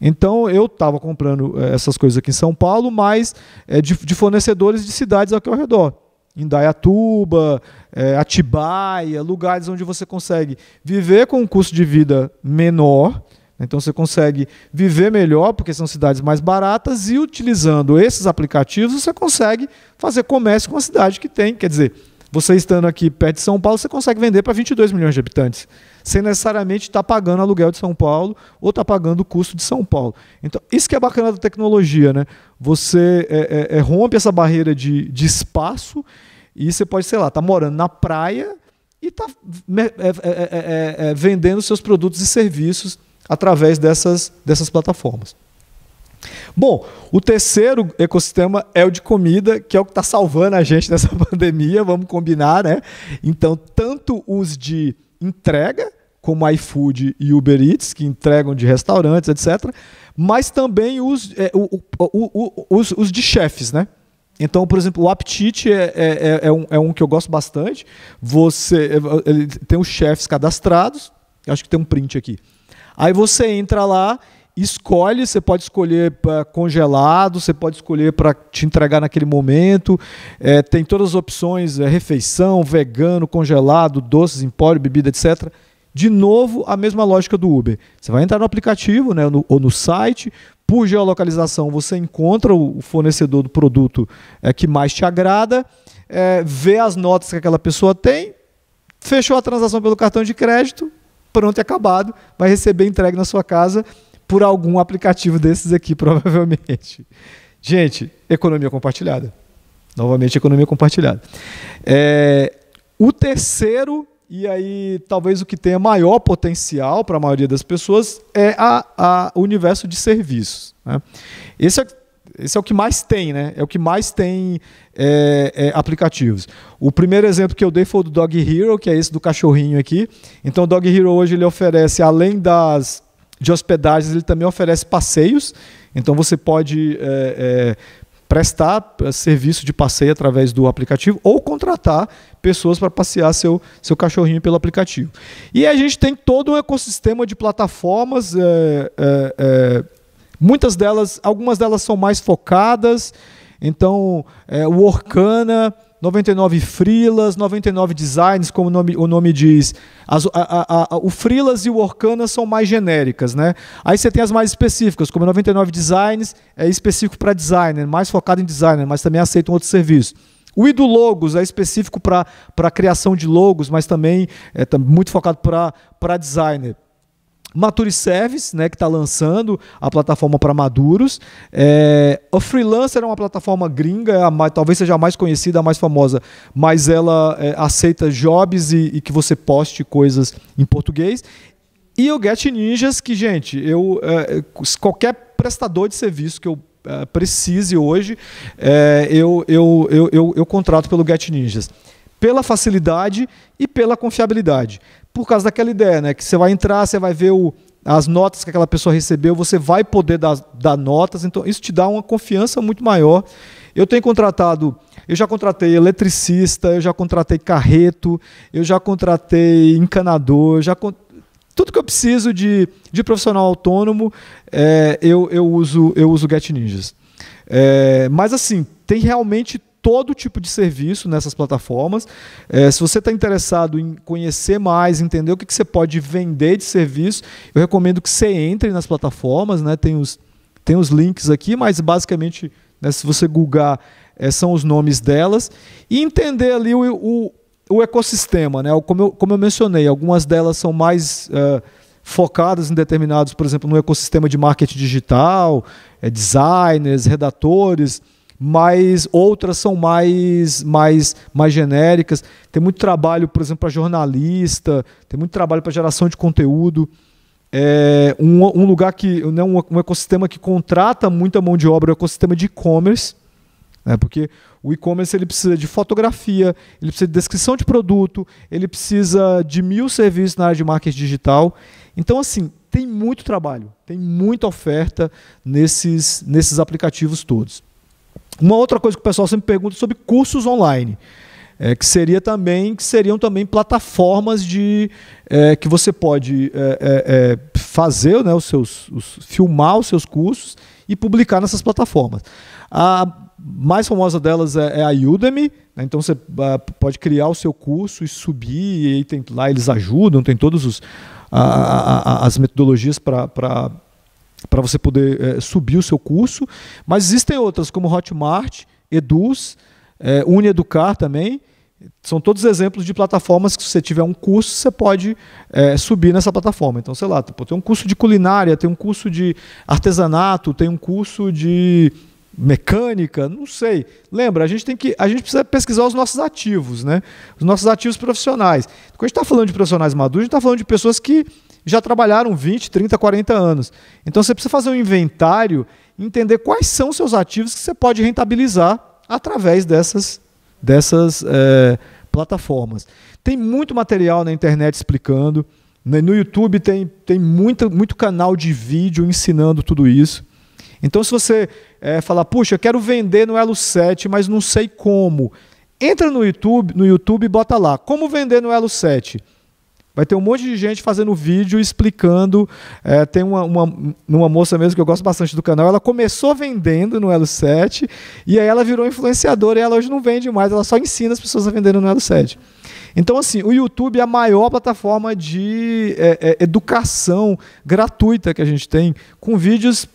Então eu estava comprando é, essas coisas aqui em São Paulo, mas é, de, de fornecedores de cidades aqui ao redor. Indaiatuba, é, Atibaia, lugares onde você consegue viver com um custo de vida menor, né? então você consegue viver melhor, porque são cidades mais baratas, e utilizando esses aplicativos, você consegue fazer comércio com a cidade que tem. Quer dizer, você estando aqui perto de São Paulo, você consegue vender para 22 milhões de habitantes, sem necessariamente estar tá pagando aluguel de São Paulo ou estar tá pagando o custo de São Paulo. Então, isso que é bacana da tecnologia, né? Você é, é, é rompe essa barreira de, de espaço e você pode, sei lá, tá morando na praia e tá é é é, é, é, é, vendendo seus produtos e serviços através dessas, dessas plataformas. Bom, o terceiro ecossistema é o de comida, que é o que está salvando a gente nessa [laughs] pandemia, vamos combinar, né? Então, tanto os de entrega, como iFood e Uber Eats, que entregam de restaurantes, etc., mas também os, é, o, o, o, os, os de chefes, né? Então, por exemplo, o Aptite é, é, é, é, um, é um que eu gosto bastante. Você é, é, tem os chefes cadastrados, acho que tem um print aqui. Aí você entra lá, escolhe, você pode escolher para congelado, você pode escolher para te entregar naquele momento. É, tem todas as opções: refeição, vegano, congelado, doces, empório, bebida, etc. De novo, a mesma lógica do Uber. Você vai entrar no aplicativo né, no, ou no site, por geolocalização você encontra o fornecedor do produto é, que mais te agrada, é, vê as notas que aquela pessoa tem, fechou a transação pelo cartão de crédito, pronto e acabado, vai receber entregue na sua casa por algum aplicativo desses aqui, [laughs] provavelmente. Gente, economia compartilhada. Novamente, economia compartilhada. É, o terceiro e aí, talvez o que tenha maior potencial para a maioria das pessoas é a, a o universo de serviços. Né? Esse, é, esse é o que mais tem, né? É o que mais tem é, é, aplicativos. O primeiro exemplo que eu dei foi o do Dog Hero, que é esse do cachorrinho aqui. Então, o Dog Hero hoje ele oferece, além das de hospedagens, ele também oferece passeios. Então, você pode é, é, prestar eh, serviço de passeio através do aplicativo ou contratar pessoas para passear seu, seu cachorrinho pelo aplicativo. E a gente tem todo um ecossistema de plataformas, é, é, é, muitas delas, algumas delas são mais focadas, então eh, o Orkana 99 frilas, 99 designs, como o nome, o nome diz. As, a, a, a, o frilas e o orcana são mais genéricas, né? Aí você tem as mais específicas, como 99 designs é específico para designer, mais focado em designer, mas também aceita um outro serviço. O Ido Logos é específico para a criação de logos, mas também é muito focado para designer. Mature Service, né, que está lançando a plataforma para maduros. É, a Freelancer é uma plataforma gringa, é a mais, talvez seja a mais conhecida, a mais famosa, mas ela é, aceita jobs e, e que você poste coisas em português. E o Get Ninjas, que, gente, eu é, qualquer prestador de serviço que eu é, precise hoje, é, eu, eu, eu, eu, eu contrato pelo Get Ninjas. Pela facilidade e pela confiabilidade por causa daquela ideia, né? Que você vai entrar, você vai ver o, as notas que aquela pessoa recebeu, você vai poder dar, dar notas, então isso te dá uma confiança muito maior. Eu tenho contratado, eu já contratei eletricista, eu já contratei carreto, eu já contratei encanador, já tudo que eu preciso de, de profissional autônomo, é, eu, eu uso eu uso Get Ninjas. É, mas assim, tem realmente todo tipo de serviço nessas plataformas. É, se você está interessado em conhecer mais, entender o que, que você pode vender de serviço, eu recomendo que você entre nas plataformas, né? Tem os, tem os links aqui, mas basicamente, né, se você googar, é, são os nomes delas, e entender ali o, o, o ecossistema, né? Como eu, como eu mencionei, algumas delas são mais. Uh, focadas em determinados, por exemplo, no ecossistema de marketing digital, é, designers, redatores, mas outras são mais, mais, mais genéricas. Tem muito trabalho, por exemplo, para jornalista, tem muito trabalho para geração de conteúdo. É um, um lugar que, né, um, um ecossistema que contrata muita mão de obra, é o ecossistema de e-commerce, né, porque o e-commerce ele precisa de fotografia, ele precisa de descrição de produto, ele precisa de mil serviços na área de marketing digital. Então, assim, tem muito trabalho, tem muita oferta nesses, nesses aplicativos todos. Uma outra coisa que o pessoal sempre pergunta é sobre cursos online. É, que seria também que seriam também plataformas de é, que você pode é, é, é fazer né, os seus os, filmar os seus cursos e publicar nessas plataformas a mais famosa delas é, é a Udemy né, então você ah, pode criar o seu curso e subir e tem lá eles ajudam tem todos os a, a, as metodologias para para você poder é, subir o seu curso. Mas existem outras, como Hotmart, Eduz, é, Uneducar também. São todos exemplos de plataformas que, se você tiver um curso, você pode é, subir nessa plataforma. Então, sei lá, tipo, tem um curso de culinária, tem um curso de artesanato, tem um curso de mecânica, não sei. Lembra, a gente tem que, a gente precisa pesquisar os nossos ativos, né? Os nossos ativos profissionais. Quando a gente está falando de profissionais maduros, a gente está falando de pessoas que já trabalharam 20, 30, 40 anos. Então você precisa fazer um inventário, entender quais são seus ativos que você pode rentabilizar através dessas, dessas é, plataformas. Tem muito material na internet explicando. Né, no YouTube tem, tem muito, muito canal de vídeo ensinando tudo isso. Então, se você é, falar, puxa, eu quero vender no Elo 7, mas não sei como, entra no YouTube, no YouTube e bota lá, como vender no Elo 7. Vai ter um monte de gente fazendo vídeo explicando. É, tem uma, uma, uma, moça mesmo que eu gosto bastante do canal. Ela começou vendendo no Elo 7 e aí ela virou influenciadora e ela hoje não vende mais, ela só ensina as pessoas a venderem no Elo 7. Então, assim, o YouTube é a maior plataforma de é, é, educação gratuita que a gente tem, com vídeos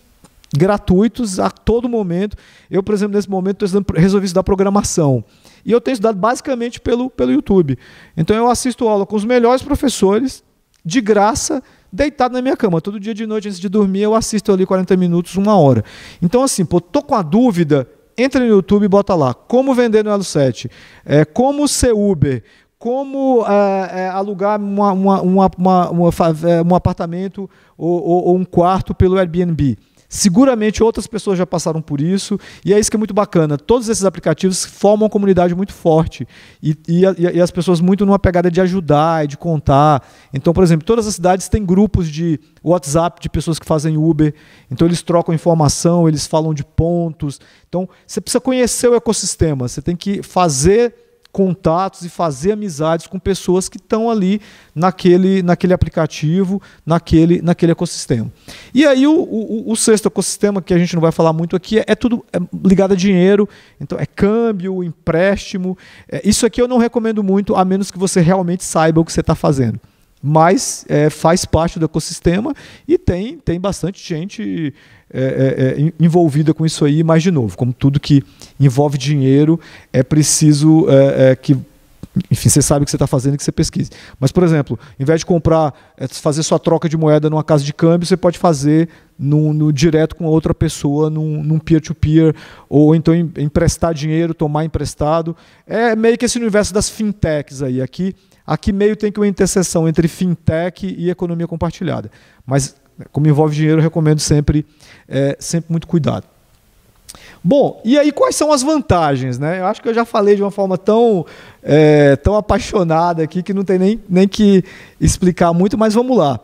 gratuitos a todo momento. Eu, por exemplo, nesse momento, estou resolvi estudar programação. E eu tenho estudado basicamente pelo, pelo YouTube. Então eu assisto aula com os melhores professores, de graça, deitado na minha cama. Todo dia de noite, antes de dormir, eu assisto ali 40 minutos, uma hora. Então, assim, pô, tô com a dúvida, entra no YouTube e bota lá. Como vender no Elo 7? É, como ser Uber? Como é, é, alugar uma, uma, uma, uma, é, um apartamento ou, ou, ou um quarto pelo Airbnb? Seguramente outras pessoas já passaram por isso, e é isso que é muito bacana. Todos esses aplicativos formam uma comunidade muito forte e, e, e as pessoas muito numa pegada de ajudar e de contar. Então, por exemplo, todas as cidades têm grupos de WhatsApp de pessoas que fazem Uber, então eles trocam informação, eles falam de pontos. Então, você precisa conhecer o ecossistema, você tem que fazer contatos e fazer amizades com pessoas que estão ali naquele, naquele aplicativo, naquele, naquele ecossistema. E aí o, o, o sexto ecossistema, que a gente não vai falar muito aqui, é, é tudo é ligado a dinheiro, então é câmbio, empréstimo. É, isso aqui eu não recomendo muito, a menos que você realmente saiba o que você está fazendo mas é, faz parte do ecossistema e tem, tem bastante gente é, é, é envolvida com isso aí, mas de novo, como tudo que envolve dinheiro, é preciso é, é, que enfim, você sabe o que você está fazendo e que você pesquise. Mas, por exemplo, ao invés de comprar, fazer sua troca de moeda numa casa de câmbio, você pode fazer no, no direto com outra pessoa, num peer-to-peer, -peer, ou então em, emprestar dinheiro, tomar emprestado. É meio que esse universo das fintechs aí. Aqui Aqui meio tem que uma interseção entre fintech e economia compartilhada. Mas, como envolve dinheiro, eu recomendo sempre, é, sempre muito cuidado. Bom, e aí quais são as vantagens? Né? Eu acho que eu já falei de uma forma tão, é, tão apaixonada aqui que não tem nem, nem que explicar muito, mas vamos lá.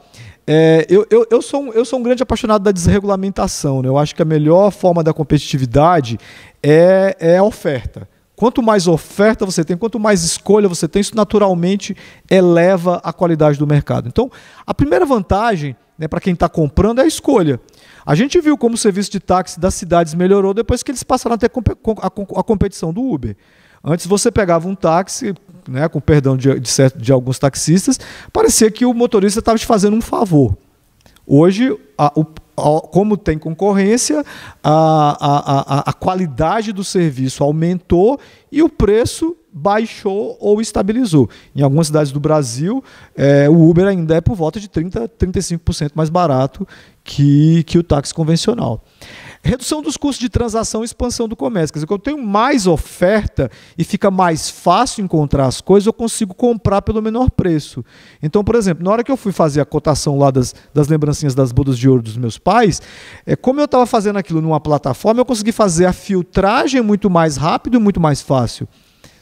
É, eu, eu, eu, sou um, eu sou um grande apaixonado da desregulamentação. Né? Eu acho que a melhor forma da competitividade é, é a oferta. Quanto mais oferta você tem, quanto mais escolha você tem, isso naturalmente eleva a qualidade do mercado. Então, a primeira vantagem né, para quem está comprando é a escolha. A gente viu como o serviço de táxi das cidades melhorou depois que eles passaram a ter a competição do Uber. Antes você pegava um táxi, né, com perdão de, de, certo, de alguns taxistas, parecia que o motorista estava te fazendo um favor. Hoje, a, o, como tem concorrência, a, a, a, a qualidade do serviço aumentou e o preço baixou ou estabilizou. Em algumas cidades do Brasil, é, o Uber ainda é por volta de 30%, 35% mais barato que, que o táxi convencional. Redução dos custos de transação e expansão do comércio. Quer dizer, quando eu tenho mais oferta e fica mais fácil encontrar as coisas, eu consigo comprar pelo menor preço. Então, por exemplo, na hora que eu fui fazer a cotação lá das, das lembrancinhas das bodas de ouro dos meus pais, é, como eu estava fazendo aquilo numa plataforma, eu consegui fazer a filtragem muito mais rápido e muito mais fácil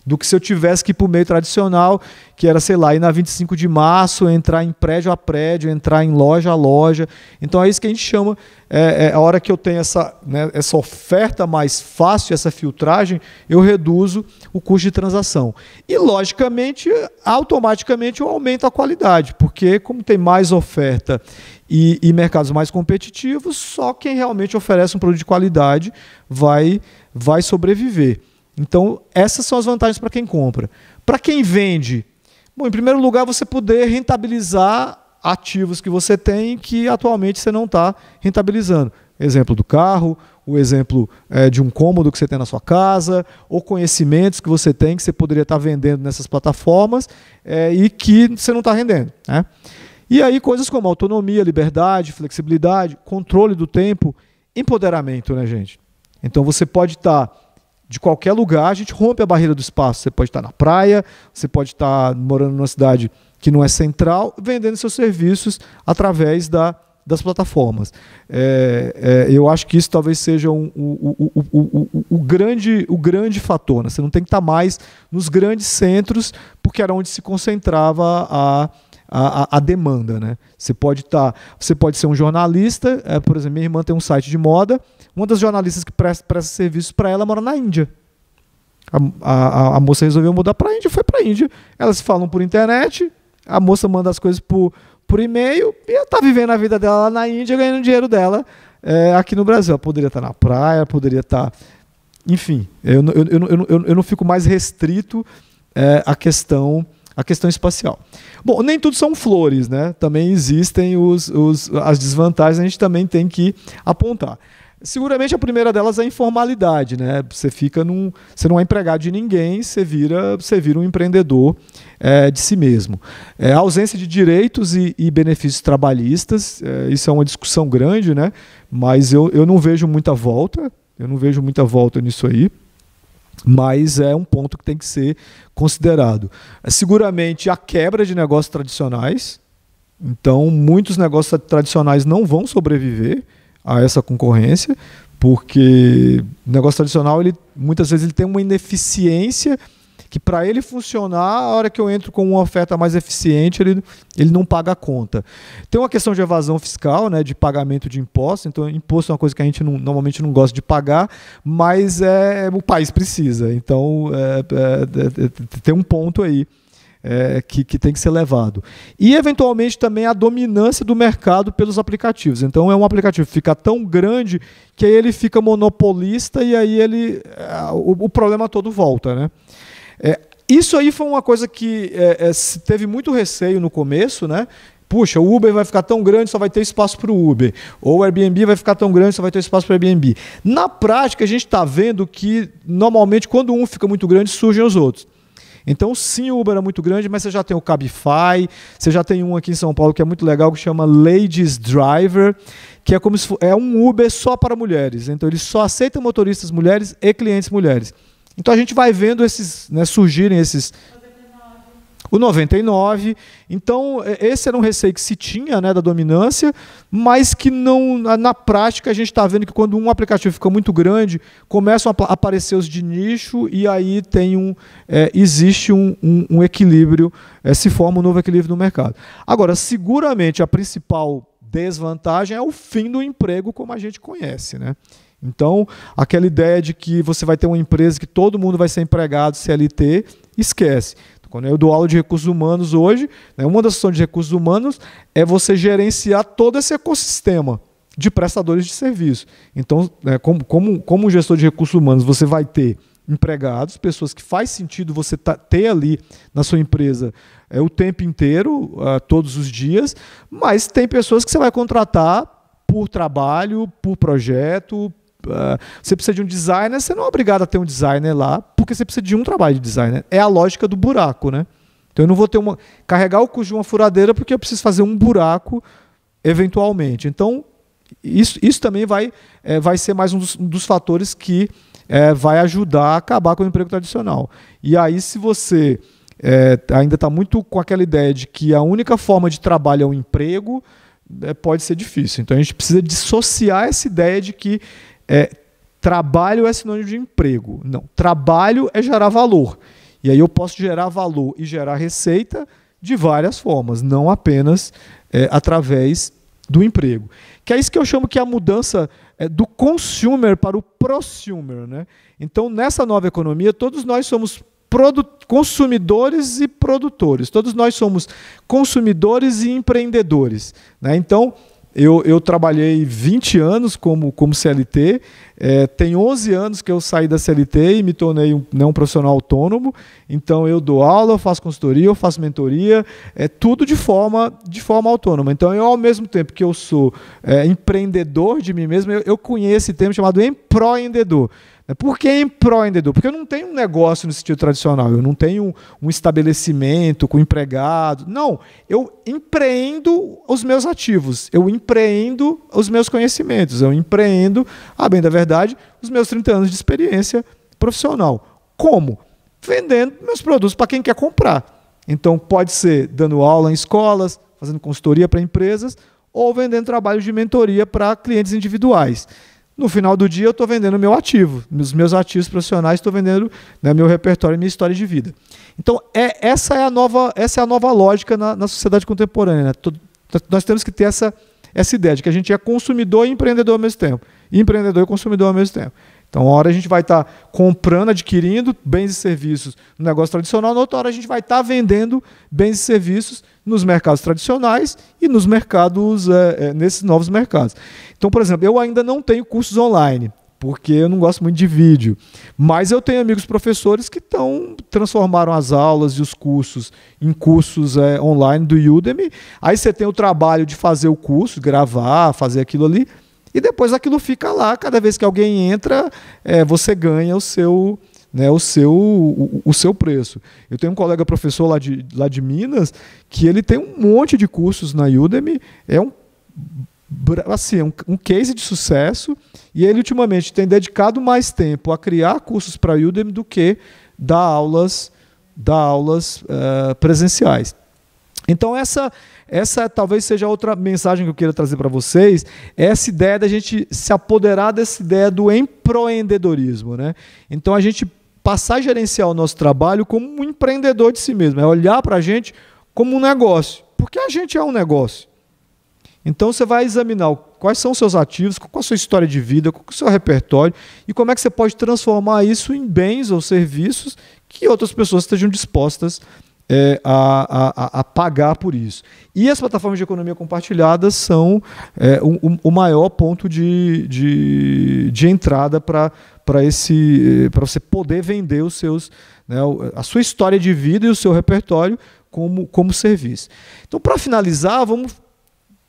do que se eu tivesse que ir para o meio tradicional, que era, sei lá, ir na 25 de março, entrar em prédio a prédio, entrar em loja a loja. Então é isso que a gente chama, é, é a hora que eu tenho essa, né, essa oferta mais fácil, essa filtragem, eu reduzo o custo de transação. E, logicamente, automaticamente eu aumento a qualidade, porque como tem mais oferta e, e, mercados mais competitivos, só quem realmente oferece um produto de qualidade vai, vai sobreviver. Então, essas são as vantagens para quem compra. Para quem vende, bom, em primeiro lugar, você poder rentabilizar ativos que você tem que atualmente você não está rentabilizando. Exemplo do carro, o exemplo é, de um cômodo que você tem na sua casa, ou conhecimentos que você tem que você poderia estar tá vendendo nessas plataformas é, e que você não está rendendo. Né? E aí, coisas como autonomia, liberdade, flexibilidade, controle do tempo, empoderamento, né, gente? Então você pode estar. Tá de qualquer lugar, a gente rompe a barreira do espaço. Você pode estar na praia, você pode estar morando numa cidade que não é central, vendendo seus serviços através da, das plataformas. É, é, eu acho que isso talvez seja um, o, grande, o grande fator. Né? Você não tem que estar mais nos grandes centros, porque era onde se concentrava a a, a, demanda, né? Você pode estar, tá, você pode ser um jornalista, é, por exemplo, minha irmã tem um site de moda, uma das jornalistas que presta, presta serviço para ela mora na Índia. A, a, a moça resolveu mudar para a Índia, foi para a Índia. Elas falam por internet, a moça manda as coisas por, por e-mail e ela está vivendo a vida dela lá na Índia, ganhando dinheiro dela é, aqui no Brasil. Ela poderia estar tá na praia, poderia estar. Tá... Enfim, eu, eu, eu, eu, eu, eu não fico mais restrito é, à questão a questão espacial. Bom, nem tudo são flores, né? Também existem os, os, as desvantagens, a gente também tem que apontar. Seguramente a primeira delas é a informalidade, né? Você fica num, você não é empregado de ninguém, você vira, você vira um empreendedor é, de si mesmo. É, a ausência de direitos e, e benefícios trabalhistas, é, isso é uma discussão grande, né? Mas eu, eu não vejo muita volta, eu não vejo muita volta nisso aí mas é um ponto que tem que ser considerado. É, seguramente a quebra de negócios tradicionais, então muitos negócios tradicionais não vão sobreviver a essa concorrência, porque o negócio tradicional ele muitas vezes ele tem uma ineficiência que para ele funcionar, a hora que eu entro com uma oferta mais eficiente, ele, ele não paga a conta. Tem uma questão de evasão fiscal, né, de pagamento de imposto. então imposto é uma coisa que a gente não, normalmente não gosta de pagar, mas é, é o país precisa, então é, é, é, tem um ponto aí. É, que, que, tem que ser levado. E, eventualmente, também a dominância do mercado pelos aplicativos. Então, é um aplicativo que fica tão grande que aí ele fica monopolista e aí ele é, o, o problema todo volta. Né? É, isso aí foi uma coisa que é, é teve muito receio no começo, né? Puxa, o Uber vai ficar tão grande, só vai ter espaço para o Uber. Ou o Airbnb vai ficar tão grande, só vai ter espaço para o Airbnb. Na prática, a gente está vendo que, normalmente, quando um fica muito grande, surgem os outros. Então, sim, o Uber é muito grande, mas você já tem o Cabify, você já tem um aqui em São Paulo que é muito legal, que chama Ladies Driver, que é como se for, é um Uber só para mulheres. Então, ele só aceita motoristas mulheres e clientes mulheres. Então a gente vai vendo esses, né, surgirem esses o 99. Então, esse era um receio que se tinha né, da dominância, mas que não na, prática a gente está vendo que quando um aplicativo fica muito grande, começam a aparecer os de nicho e aí tem um, é, existe um, um, um equilíbrio, é, se forma um novo equilíbrio no mercado. Agora, seguramente a principal desvantagem é o fim do emprego como a gente conhece. Né? Então, aquela ideia de que você vai ter uma empresa que todo mundo vai ser empregado CLT, esquece. Então, quando eu dou aula de recursos humanos hoje, né, uma das ações de recursos humanos é você gerenciar todo esse ecossistema de prestadores de serviço. Então, né, como, como, como gestor de recursos humanos, você vai ter empregados, pessoas que faz sentido você tá, ter ali na sua empresa é, o tempo inteiro, uh, todos os dias, mas tem pessoas que você vai contratar por trabalho, por projeto, ah, você precisa de um designer, você não é obrigado a ter um designer lá, porque você precisa de um trabalho de designer. É a lógica do buraco, né? Então eu não vou ter uma carregar o cujo de uma furadeira porque eu preciso fazer um buraco eventualmente. Então isso, isso também vai, é, vai ser mais um dos, um dos fatores que é, vai ajudar a acabar com o emprego tradicional. E aí se você é, ainda está muito com aquela ideia de que a única forma de trabalho é o emprego, é, pode ser difícil. Então a gente precisa dissociar essa ideia de que é, trabalho é sinônimo de emprego. Não, trabalho é gerar valor. E aí eu posso gerar valor e gerar receita de várias formas, não apenas é, através do emprego. Que é isso que eu chamo que é a mudança é, do consumer para o prosumer. Né? Então, nessa nova economia, todos nós somos consumidores e produtores, todos nós somos consumidores e empreendedores. Né? Então, eu, eu trabalhei 20 anos como, como CLT, é, tem 11 anos que eu saí da CLT e me tornei um, não né, um profissional autônomo, então eu dou aula, eu faço consultoria, eu faço mentoria, é tudo de forma, de forma autônoma. Então eu, ao mesmo tempo que eu sou é, empreendedor de mim mesmo, eu, eu conheço esse termo chamado empreendedor. É Por que é empreendedor? Porque eu não tenho um negócio no sentido tradicional, eu não tenho um estabelecimento com empregado. Não, eu empreendo os meus ativos, eu empreendo os meus conhecimentos, eu empreendo, a bem da verdade, os meus 30 anos de experiência profissional. Como? Vendendo meus produtos para quem quer comprar. Então, pode ser dando aula em escolas, fazendo consultoria para empresas ou vendendo trabalho de mentoria para clientes individuais. No final do dia, eu estou vendendo meu ativo, os meus ativos profissionais, estou vendendo né, meu repertório, minha história de vida. Então, é, essa, é a nova, essa é a nova lógica na, na sociedade contemporânea. Né? Tá, nós temos que ter essa, essa ideia de que a gente é consumidor e empreendedor ao mesmo tempo. empreendedor e consumidor ao mesmo tempo. Então, uma hora a gente vai estar tá comprando, adquirindo bens e serviços no negócio tradicional, na outra hora a gente vai estar tá vendendo bens e serviços nos mercados tradicionais e nos mercados, é, é, nesses novos mercados. Então, por exemplo, eu ainda não tenho cursos online, porque eu não gosto muito de vídeo. Mas eu tenho amigos professores que tão, transformaram as aulas e os cursos em cursos é, online do Udemy. Aí você tem o trabalho de fazer o curso, gravar, fazer aquilo ali, e depois aquilo fica lá. Cada vez que alguém entra, é, você ganha o seu né, o, seu, o, o, seu preço. Eu tenho um colega professor lá de, lá de Minas que ele tem um monte de cursos na Udemy, é um assim, é um, um case de sucesso e ele ultimamente tem dedicado mais tempo a criar cursos para a Udemy do que dar aulas, dar aulas uh, presenciais. Então essa essa talvez seja outra mensagem que eu queira trazer para vocês, é essa ideia da gente se apoderar dessa ideia do empreendedorismo, né? Então a gente passar a gerenciar o nosso trabalho como um empreendedor de si mesmo, é olhar para a gente como um negócio, porque a gente é um negócio. Então você vai examinar quais são os seus ativos, qual é a sua história de vida, qual é o seu repertório e como é que você pode transformar isso em bens ou serviços que outras pessoas estejam dispostas a é, a, a, a, pagar por isso. E as plataformas de economia compartilhada são é, o, o, maior ponto de, de, de entrada para esse é, para você poder vender os seus né, a sua história de vida e o seu repertório como, como serviço. Então, para finalizar, vamos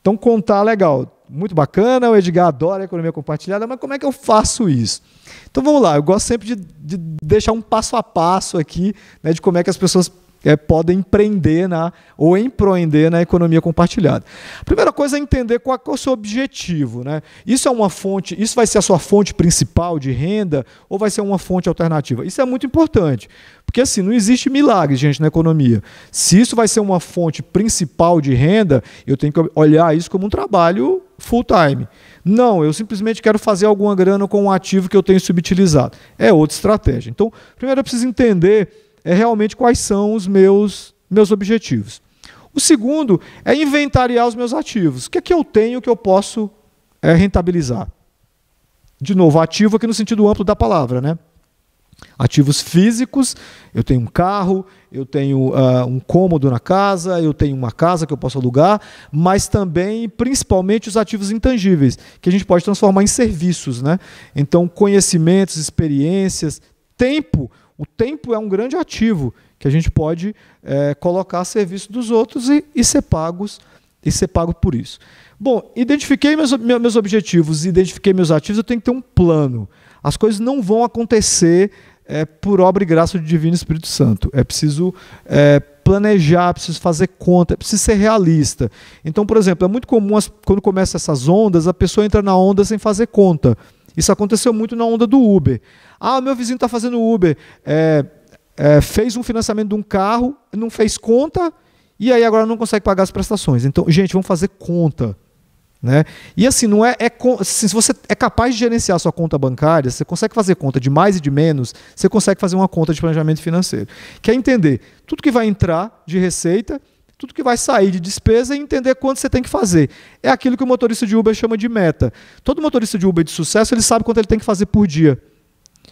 então contar legal. Muito bacana, o Edgar adora a economia compartilhada, mas como é que eu faço isso? Então vamos lá, eu gosto sempre de, de deixar um passo a passo aqui né, de como é que as pessoas é, podem empreender na, né, ou empreender na economia compartilhada. A primeira coisa é entender qual, é o seu objetivo. Né? Isso é uma fonte, isso vai ser a sua fonte principal de renda ou vai ser uma fonte alternativa? Isso é muito importante, porque assim, não existe milagre, gente, na economia. Se isso vai ser uma fonte principal de renda, eu tenho que olhar isso como um trabalho full time. Não, eu simplesmente quero fazer alguma grana com um ativo que eu tenho subutilizado. É outra estratégia. Então, primeiro eu preciso entender é realmente quais são os meus, meus objetivos. O segundo é inventariar os meus ativos. O que é que eu tenho que eu posso é, rentabilizar? De novo, ativo aqui no sentido amplo da palavra, né? Ativos físicos, eu tenho um carro, eu tenho uh, um cômodo na casa, eu tenho uma casa que eu posso alugar, mas também, principalmente, os ativos intangíveis, que a gente pode transformar em serviços. Né? Então, conhecimentos, experiências, tempo. O tempo é um grande ativo que a gente pode é, colocar a serviço dos outros e, e, ser pagos e ser pago por isso. Bom, identifiquei meus, meus objetivos, identifiquei meus ativos, eu tenho que ter um plano. As coisas não vão acontecer é, por obra e graça do Divino Espírito Santo. É preciso é, planejar, preciso fazer conta, é preciso ser realista. Então, por exemplo, é muito comum as, quando começam essas ondas, a pessoa entra na onda sem fazer conta. Isso aconteceu muito na onda do Uber. Ah, meu vizinho está fazendo Uber. É, é, fez um financiamento de um carro, não fez conta, e aí agora não consegue pagar as prestações. Então, gente, vamos fazer conta. Né? E assim, não é, é assim, se você é capaz de gerenciar sua conta bancária, você consegue fazer conta de mais e de menos, você consegue fazer uma conta de planejamento financeiro. Quer entender tudo que vai entrar de receita tudo que vai sair de despesa e entender quanto você tem que fazer. É aquilo que o motorista de Uber chama de meta. Todo motorista de Uber de sucesso, ele sabe quanto ele tem que fazer por dia.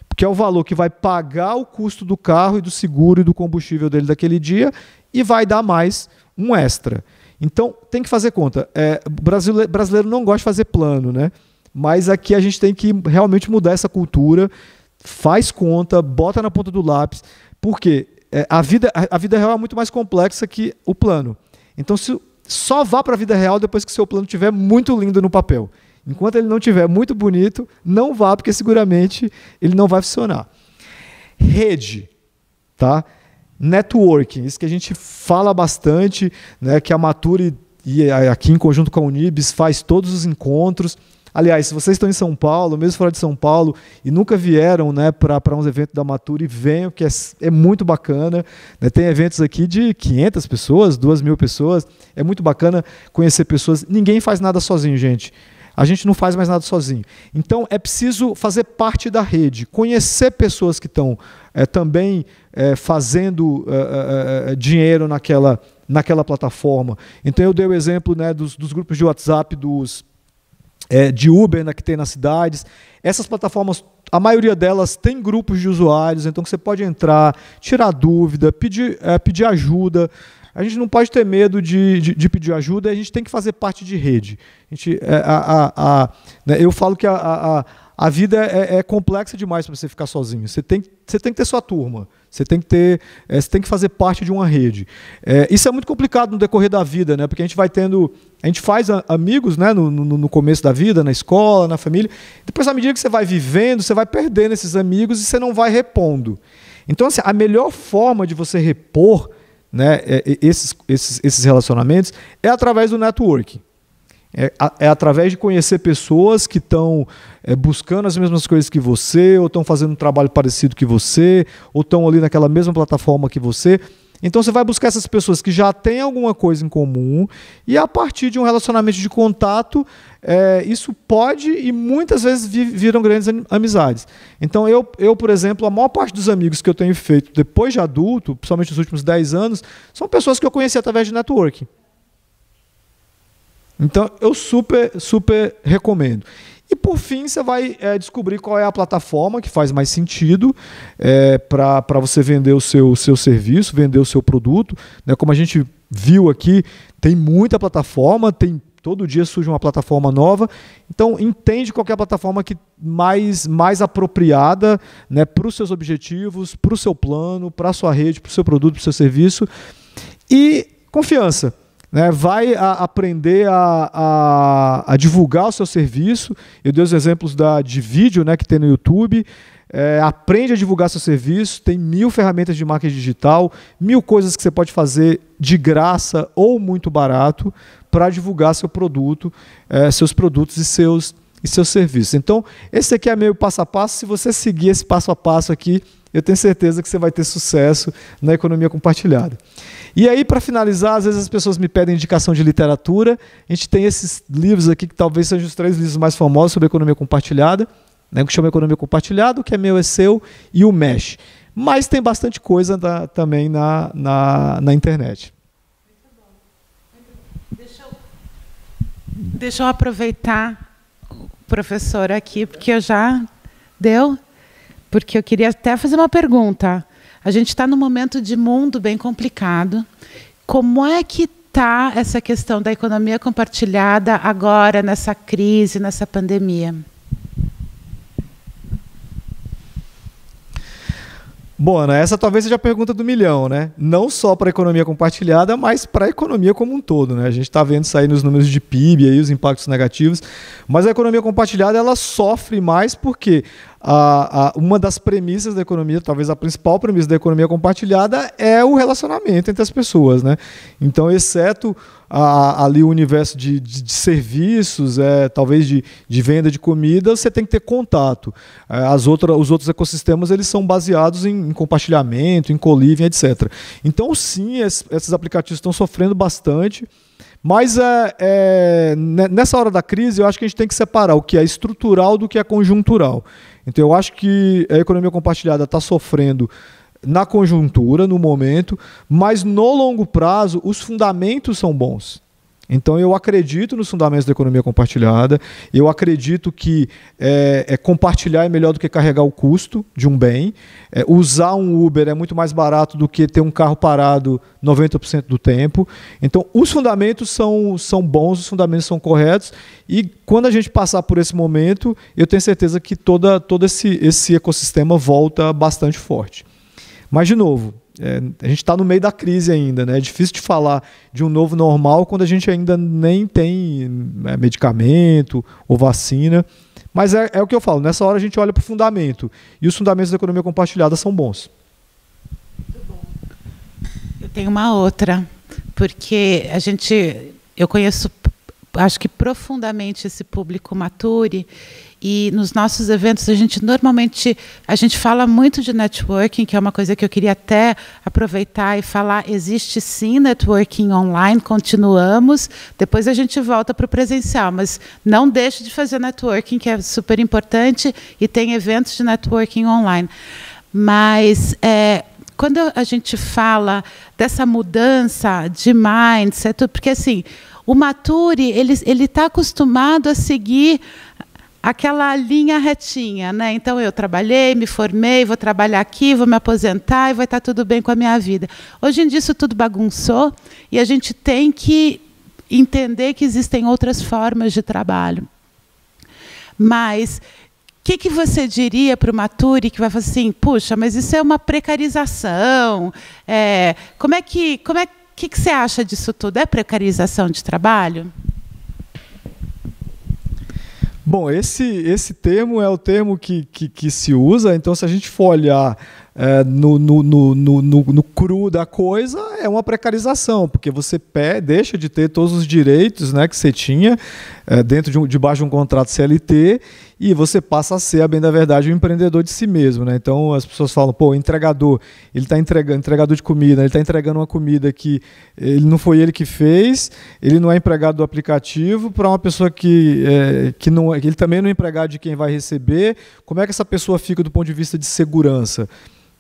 porque é o valor que vai pagar o custo do carro e do seguro e do combustível dele daquele dia e vai dar mais um extra. Então, tem que fazer conta. É, brasileiro, brasileiro não gosta de fazer plano, né? Mas aqui a gente tem que realmente mudar essa cultura. Faz conta, bota na ponta do lápis. Por quê? é, a, vida, a, vida real é muito mais complexa que o plano. Então, se, só vá para a vida real depois que seu plano estiver muito lindo no papel. Enquanto ele não estiver muito bonito, não vá, porque seguramente ele não vai funcionar. Rede, tá? Networking, isso que a gente fala bastante, né, que a Mature e aqui em conjunto com a Unibis faz todos os encontros. Aliás, se vocês estão em São Paulo, mesmo fora de São Paulo, e nunca vieram né, para uns eventos da e venham, que é, é muito bacana. Né? Tem eventos aqui de 500 pessoas, 2 mil pessoas. É muito bacana conhecer pessoas. Ninguém faz nada sozinho, gente. A gente não faz mais nada sozinho. Então é preciso fazer parte da rede, conhecer pessoas que estão é, também é, fazendo é, dinheiro naquela, naquela plataforma. Então eu dei o exemplo né, dos, dos grupos de WhatsApp dos é, de Uber né, que tem nas cidades. Essas plataformas, a maioria delas tem grupos de usuários, então você pode entrar, tirar dúvida, pedir, é, pedir ajuda. A gente não pode ter medo de, de, de, pedir ajuda, a gente tem que fazer parte de rede. A gente, é, a, a, a né, eu falo que a, a a vida é, é complexa demais para você ficar sozinho. Você tem, você tem que ter sua turma. Você tem que ter, é, você tem que fazer parte de uma rede. É, isso é muito complicado no decorrer da vida, né? Porque a gente vai tendo, a gente faz a, amigos, né? No, no, no, começo da vida, na escola, na família. Depois, à medida que você vai vivendo, você vai perdendo esses amigos e você não vai repondo. Então, assim, a melhor forma de você repor, né? É, esses, esses, esses relacionamentos é através do networking. É, é através de conhecer pessoas que estão é, buscando as mesmas coisas que você, ou estão fazendo um trabalho parecido que você, ou estão ali naquela mesma plataforma que você. Então você vai buscar essas pessoas que já têm alguma coisa em comum e a partir de um relacionamento de contato, é, isso pode e muitas vezes vi, viram grandes amizades. Então eu, eu, por exemplo, a maior parte dos amigos que eu tenho feito depois de adulto, principalmente nos últimos 10 anos, são pessoas que eu conheci através de networking. Então eu super, super recomendo. E por fim, você vai é, descobrir qual é a plataforma que faz mais sentido é, eh, para você vender o seu, seu serviço, vender o seu produto. Né? Como a gente viu aqui, tem muita plataforma, tem todo dia surge uma plataforma nova. Então entende qual é a plataforma que mais, mais apropriada né, para os seus objetivos, para o seu plano, para a sua rede, para o seu produto, para o seu serviço. E confiança né, vai a, aprender a, a, a, divulgar o seu serviço. Eu dei os exemplos da, de vídeo né, que tem no YouTube. É, aprende a divulgar seu serviço, tem mil ferramentas de marketing digital, mil coisas que você pode fazer de graça ou muito barato para divulgar seu produto, é, seus produtos e seus, e seus serviços. Então, esse aqui é meio passo a passo. Se você seguir esse passo a passo aqui, eu tenho certeza que você vai ter sucesso na economia compartilhada. E aí, para finalizar, às vezes as pessoas me pedem indicação de literatura. A gente tem esses livros aqui, que talvez sejam os três livros mais famosos sobre economia compartilhada, né, que chama Economia Compartilhada, o que é meu é seu, e o Mesh. Mas tem bastante coisa da, também na, na, na internet. Deixa eu, deixa eu aproveitar o professor aqui, porque eu já deu porque eu queria até fazer uma pergunta. A gente está num momento de mundo bem complicado. Como é que está essa questão da economia compartilhada agora, nessa crise, nessa pandemia? Bom, Ana, essa talvez seja a pergunta do milhão, né? Não só para a economia compartilhada, mas para a economia como um todo, né? A gente está vendo sair nos números de PIB aí os impactos negativos, mas a economia compartilhada ela sofre mais porque a, a, uma das premissas da economia, talvez a principal premissa da economia compartilhada, é o relacionamento entre as pessoas. Né? Então, exceto a, ali o universo de, de, de, serviços, é, talvez de, de venda de comida, você tem que ter contato. É, as outra, os outros ecossistemas eles são baseados em, em compartilhamento, em coliving, etc. Então, sim, es, esses aplicativos estão sofrendo bastante. Mas é, é, nessa hora da crise, eu acho que a gente tem que separar o que é estrutural do que é conjuntural. Então eu acho que a economia compartilhada está sofrendo na conjuntura, no momento, mas no longo prazo os fundamentos são bons. Então eu acredito nos fundamentos da economia compartilhada, eu acredito que é, é, compartilhar é melhor do que carregar o custo de um bem, é, usar um Uber é muito mais barato do que ter um carro parado 90% do tempo. Então os fundamentos são, são bons, os fundamentos são corretos e quando a gente passar por esse momento, eu tenho certeza que toda, todo esse, esse ecossistema volta bastante forte. Mas de novo, é, a gente está no meio da crise ainda, né? É difícil de falar de um novo normal quando a gente ainda nem tem né, medicamento ou vacina. Mas é, é, o que eu falo, nessa hora a gente olha para o fundamento. E os fundamentos da economia compartilhada são bons. Eu tenho uma outra, porque a gente. Eu conheço, acho que profundamente esse público mature e nos nossos eventos a gente normalmente a gente fala muito de networking, que é uma coisa que eu queria até aproveitar e falar. Existe sim networking online, continuamos. Depois a gente volta para o presencial, mas não deixe de fazer networking, que é super importante e tem eventos de networking online. Mas é, quando a gente fala dessa mudança de mindset, porque assim o Maturi ele ele está acostumado a seguir aquela linha retinha, né? Então eu trabalhei, me formei, vou trabalhar aqui, vou me aposentar e vai estar tudo bem com a minha vida. Hoje em dia isso tudo bagunçou e a gente tem que entender que existem outras formas de trabalho. Mas o que, que você diria para o Maturi que vai falar assim, puxa, mas isso é uma precarização? É, como é que, como é que, que você acha disso tudo? É precarização de trabalho? Bom, esse, esse termo é o termo que, que, que se usa, então se a gente for olhar é, no, no, no, no, no cru da coisa, é uma precarização, porque você pé, deixa de ter todos os direitos né, que você tinha é, dentro de um, debaixo de um contrato CLT e você passa a ser, a bem da verdade, um empreendedor de si mesmo, né? Então as pessoas falam, pô, entregador, ele está entregando, entregador de comida, ele está entregando uma comida que ele não foi ele que fez, ele não é empregado do aplicativo, para uma pessoa que, é, que não é, ele também não é empregado de quem vai receber, como é que essa pessoa fica do ponto de vista de segurança?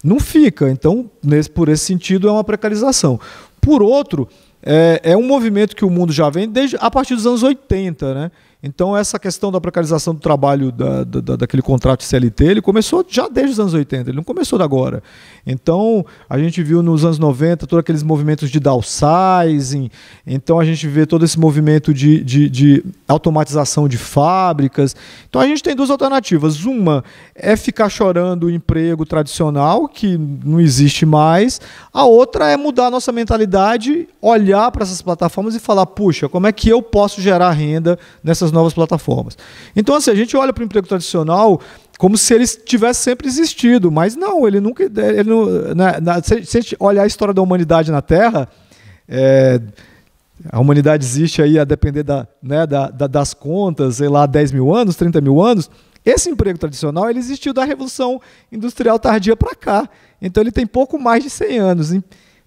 Não fica, então, nesse, por esse sentido, é uma precarização. Por outro, é, é um movimento que o mundo já vem desde a partir dos anos 80, né? Então, essa questão da precarização do trabalho da, da, daquele contrato CLT, ele começou já desde os anos 80, ele não começou agora. Então, a gente viu nos anos 90 todos aqueles movimentos de downsizing, então a gente vê todo esse movimento de, de, de automatização de fábricas. Então, a gente tem duas alternativas. Uma é ficar chorando o emprego tradicional, que não existe mais. A outra é mudar a nossa mentalidade, olhar para essas plataformas e falar, puxa, como é que eu posso gerar renda nessas novas plataformas. Então, assim, a gente olha para o emprego tradicional como se ele tivesse sempre existido, mas não, ele nunca. Ele não, né, na, se, a gente olhar a história da humanidade na Terra, é, a humanidade existe aí a depender da, né, da, da, das contas, sei lá, 10 mil anos, 30 mil anos. Esse emprego tradicional ele existiu da Revolução Industrial Tardia para cá. Então ele tem pouco mais de 100 anos.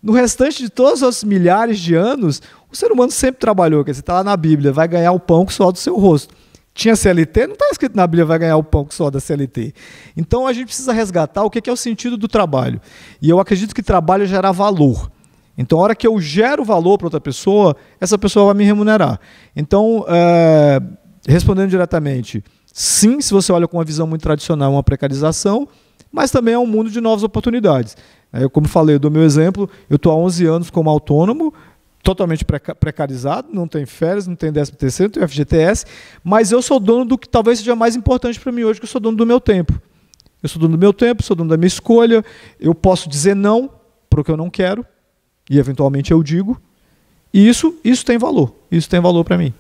No restante de todos os milhares de anos, o ser humano sempre trabalhou, quer dizer, está lá na Bíblia, vai ganhar o pão com o suor do seu rosto. Tinha CLT? Não está escrito na Bíblia, vai ganhar o pão com o suor da CLT. Então a gente precisa resgatar o que é o sentido do trabalho. E eu acredito que trabalho é gera valor. Então, a hora que eu gero valor para outra pessoa, essa pessoa vai me remunerar. Então, é, respondendo diretamente, sim, se você olha com uma visão muito tradicional, uma precarização, mas também é um mundo de novas oportunidades. Eu, como falei, do meu exemplo, eu estou há 11 anos como autônomo, totalmente precarizado, não tem férias, não tem 13 terceiro, não tem FGTS, mas eu sou dono do que talvez seja mais importante para mim hoje, que eu sou dono do meu tempo. Eu sou dono do meu tempo, sou dono da minha escolha, eu posso dizer não para o que eu não quero, e eventualmente eu digo, e isso, isso tem valor, isso tem valor para mim.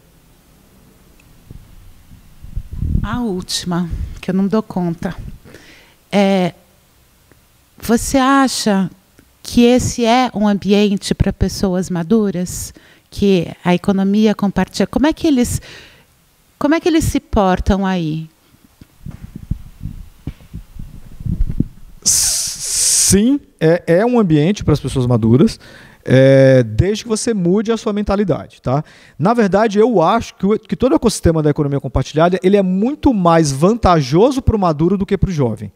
A última, que eu não dou conta, é você acha que esse é um ambiente para pessoas maduras? Que a economia compartilha? Como é que eles, como é que eles se portam aí? Sim, é, é um ambiente para as pessoas maduras. É, desde que você mude a sua mentalidade, tá? Na verdade, eu acho que, o, que todo o ecossistema da economia compartilhada ele é muito mais vantajoso para o maduro do que para o jovem.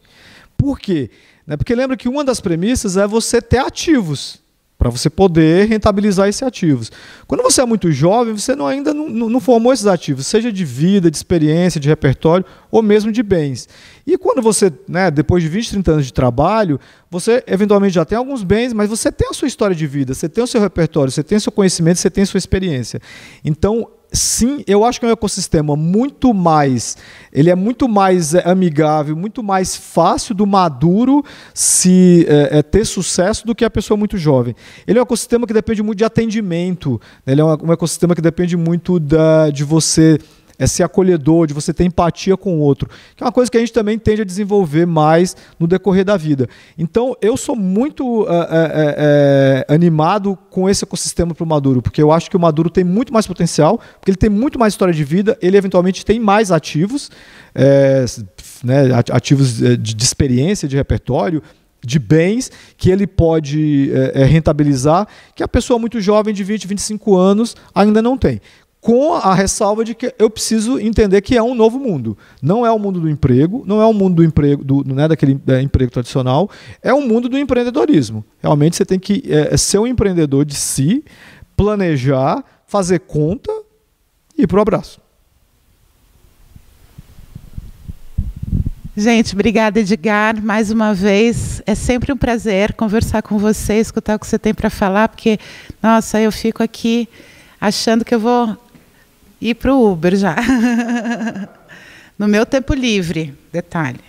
Por quê? Né? Porque lembra que uma das premissas é você ter ativos, para você poder rentabilizar esses ativos. Quando você é muito jovem, você não, ainda não, não, formou esses ativos, seja de vida, de experiência, de repertório ou mesmo de bens. E quando você, né, depois de 20, 30 anos de trabalho, você eventualmente já tem alguns bens, mas você tem a sua história de vida, você tem o seu repertório, você tem o seu conhecimento, você tem a sua experiência. Então, sim, eu acho que é um ecossistema muito mais, ele é muito mais é, amigável, muito mais fácil do maduro se é, é, ter sucesso do que a pessoa muito jovem. Ele é um ecossistema que depende muito de atendimento, né? ele é um, um, ecossistema que depende muito da, de você é ser acolhedor, de você ter empatia com o outro, que é uma coisa que a gente também tende a desenvolver mais no decorrer da vida. Então, eu sou muito é, é, animado com esse ecossistema para o Maduro, porque eu acho que o Maduro tem muito mais potencial, porque ele tem muito mais história de vida, ele eventualmente tem mais ativos, né, ativos de, de experiência, de repertório, de bens que ele pode é, rentabilizar, que a pessoa muito jovem de 20, 25 anos ainda não tem com a ressalva de que eu preciso entender que é um novo mundo. Não é o mundo do emprego, não é o mundo do emprego, do, né, daquele é, emprego tradicional, é o mundo do empreendedorismo. Realmente você tem que é, é ser um empreendedor de si, planejar, fazer conta e ir para o abraço. Gente, obrigada, Edgar, mais uma vez. É sempre um prazer conversar com você, escutar o que você tem para falar, porque, nossa, eu fico aqui achando que eu vou ir para o Uber já. [laughs] no meu tempo livre, detalhe.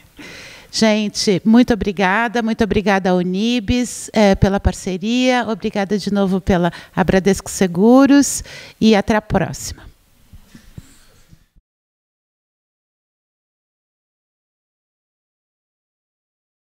Gente, muito obrigada, muito obrigada ao Unibis é, pela parceria, obrigada de novo pela Abradesco Seguros e até a próxima.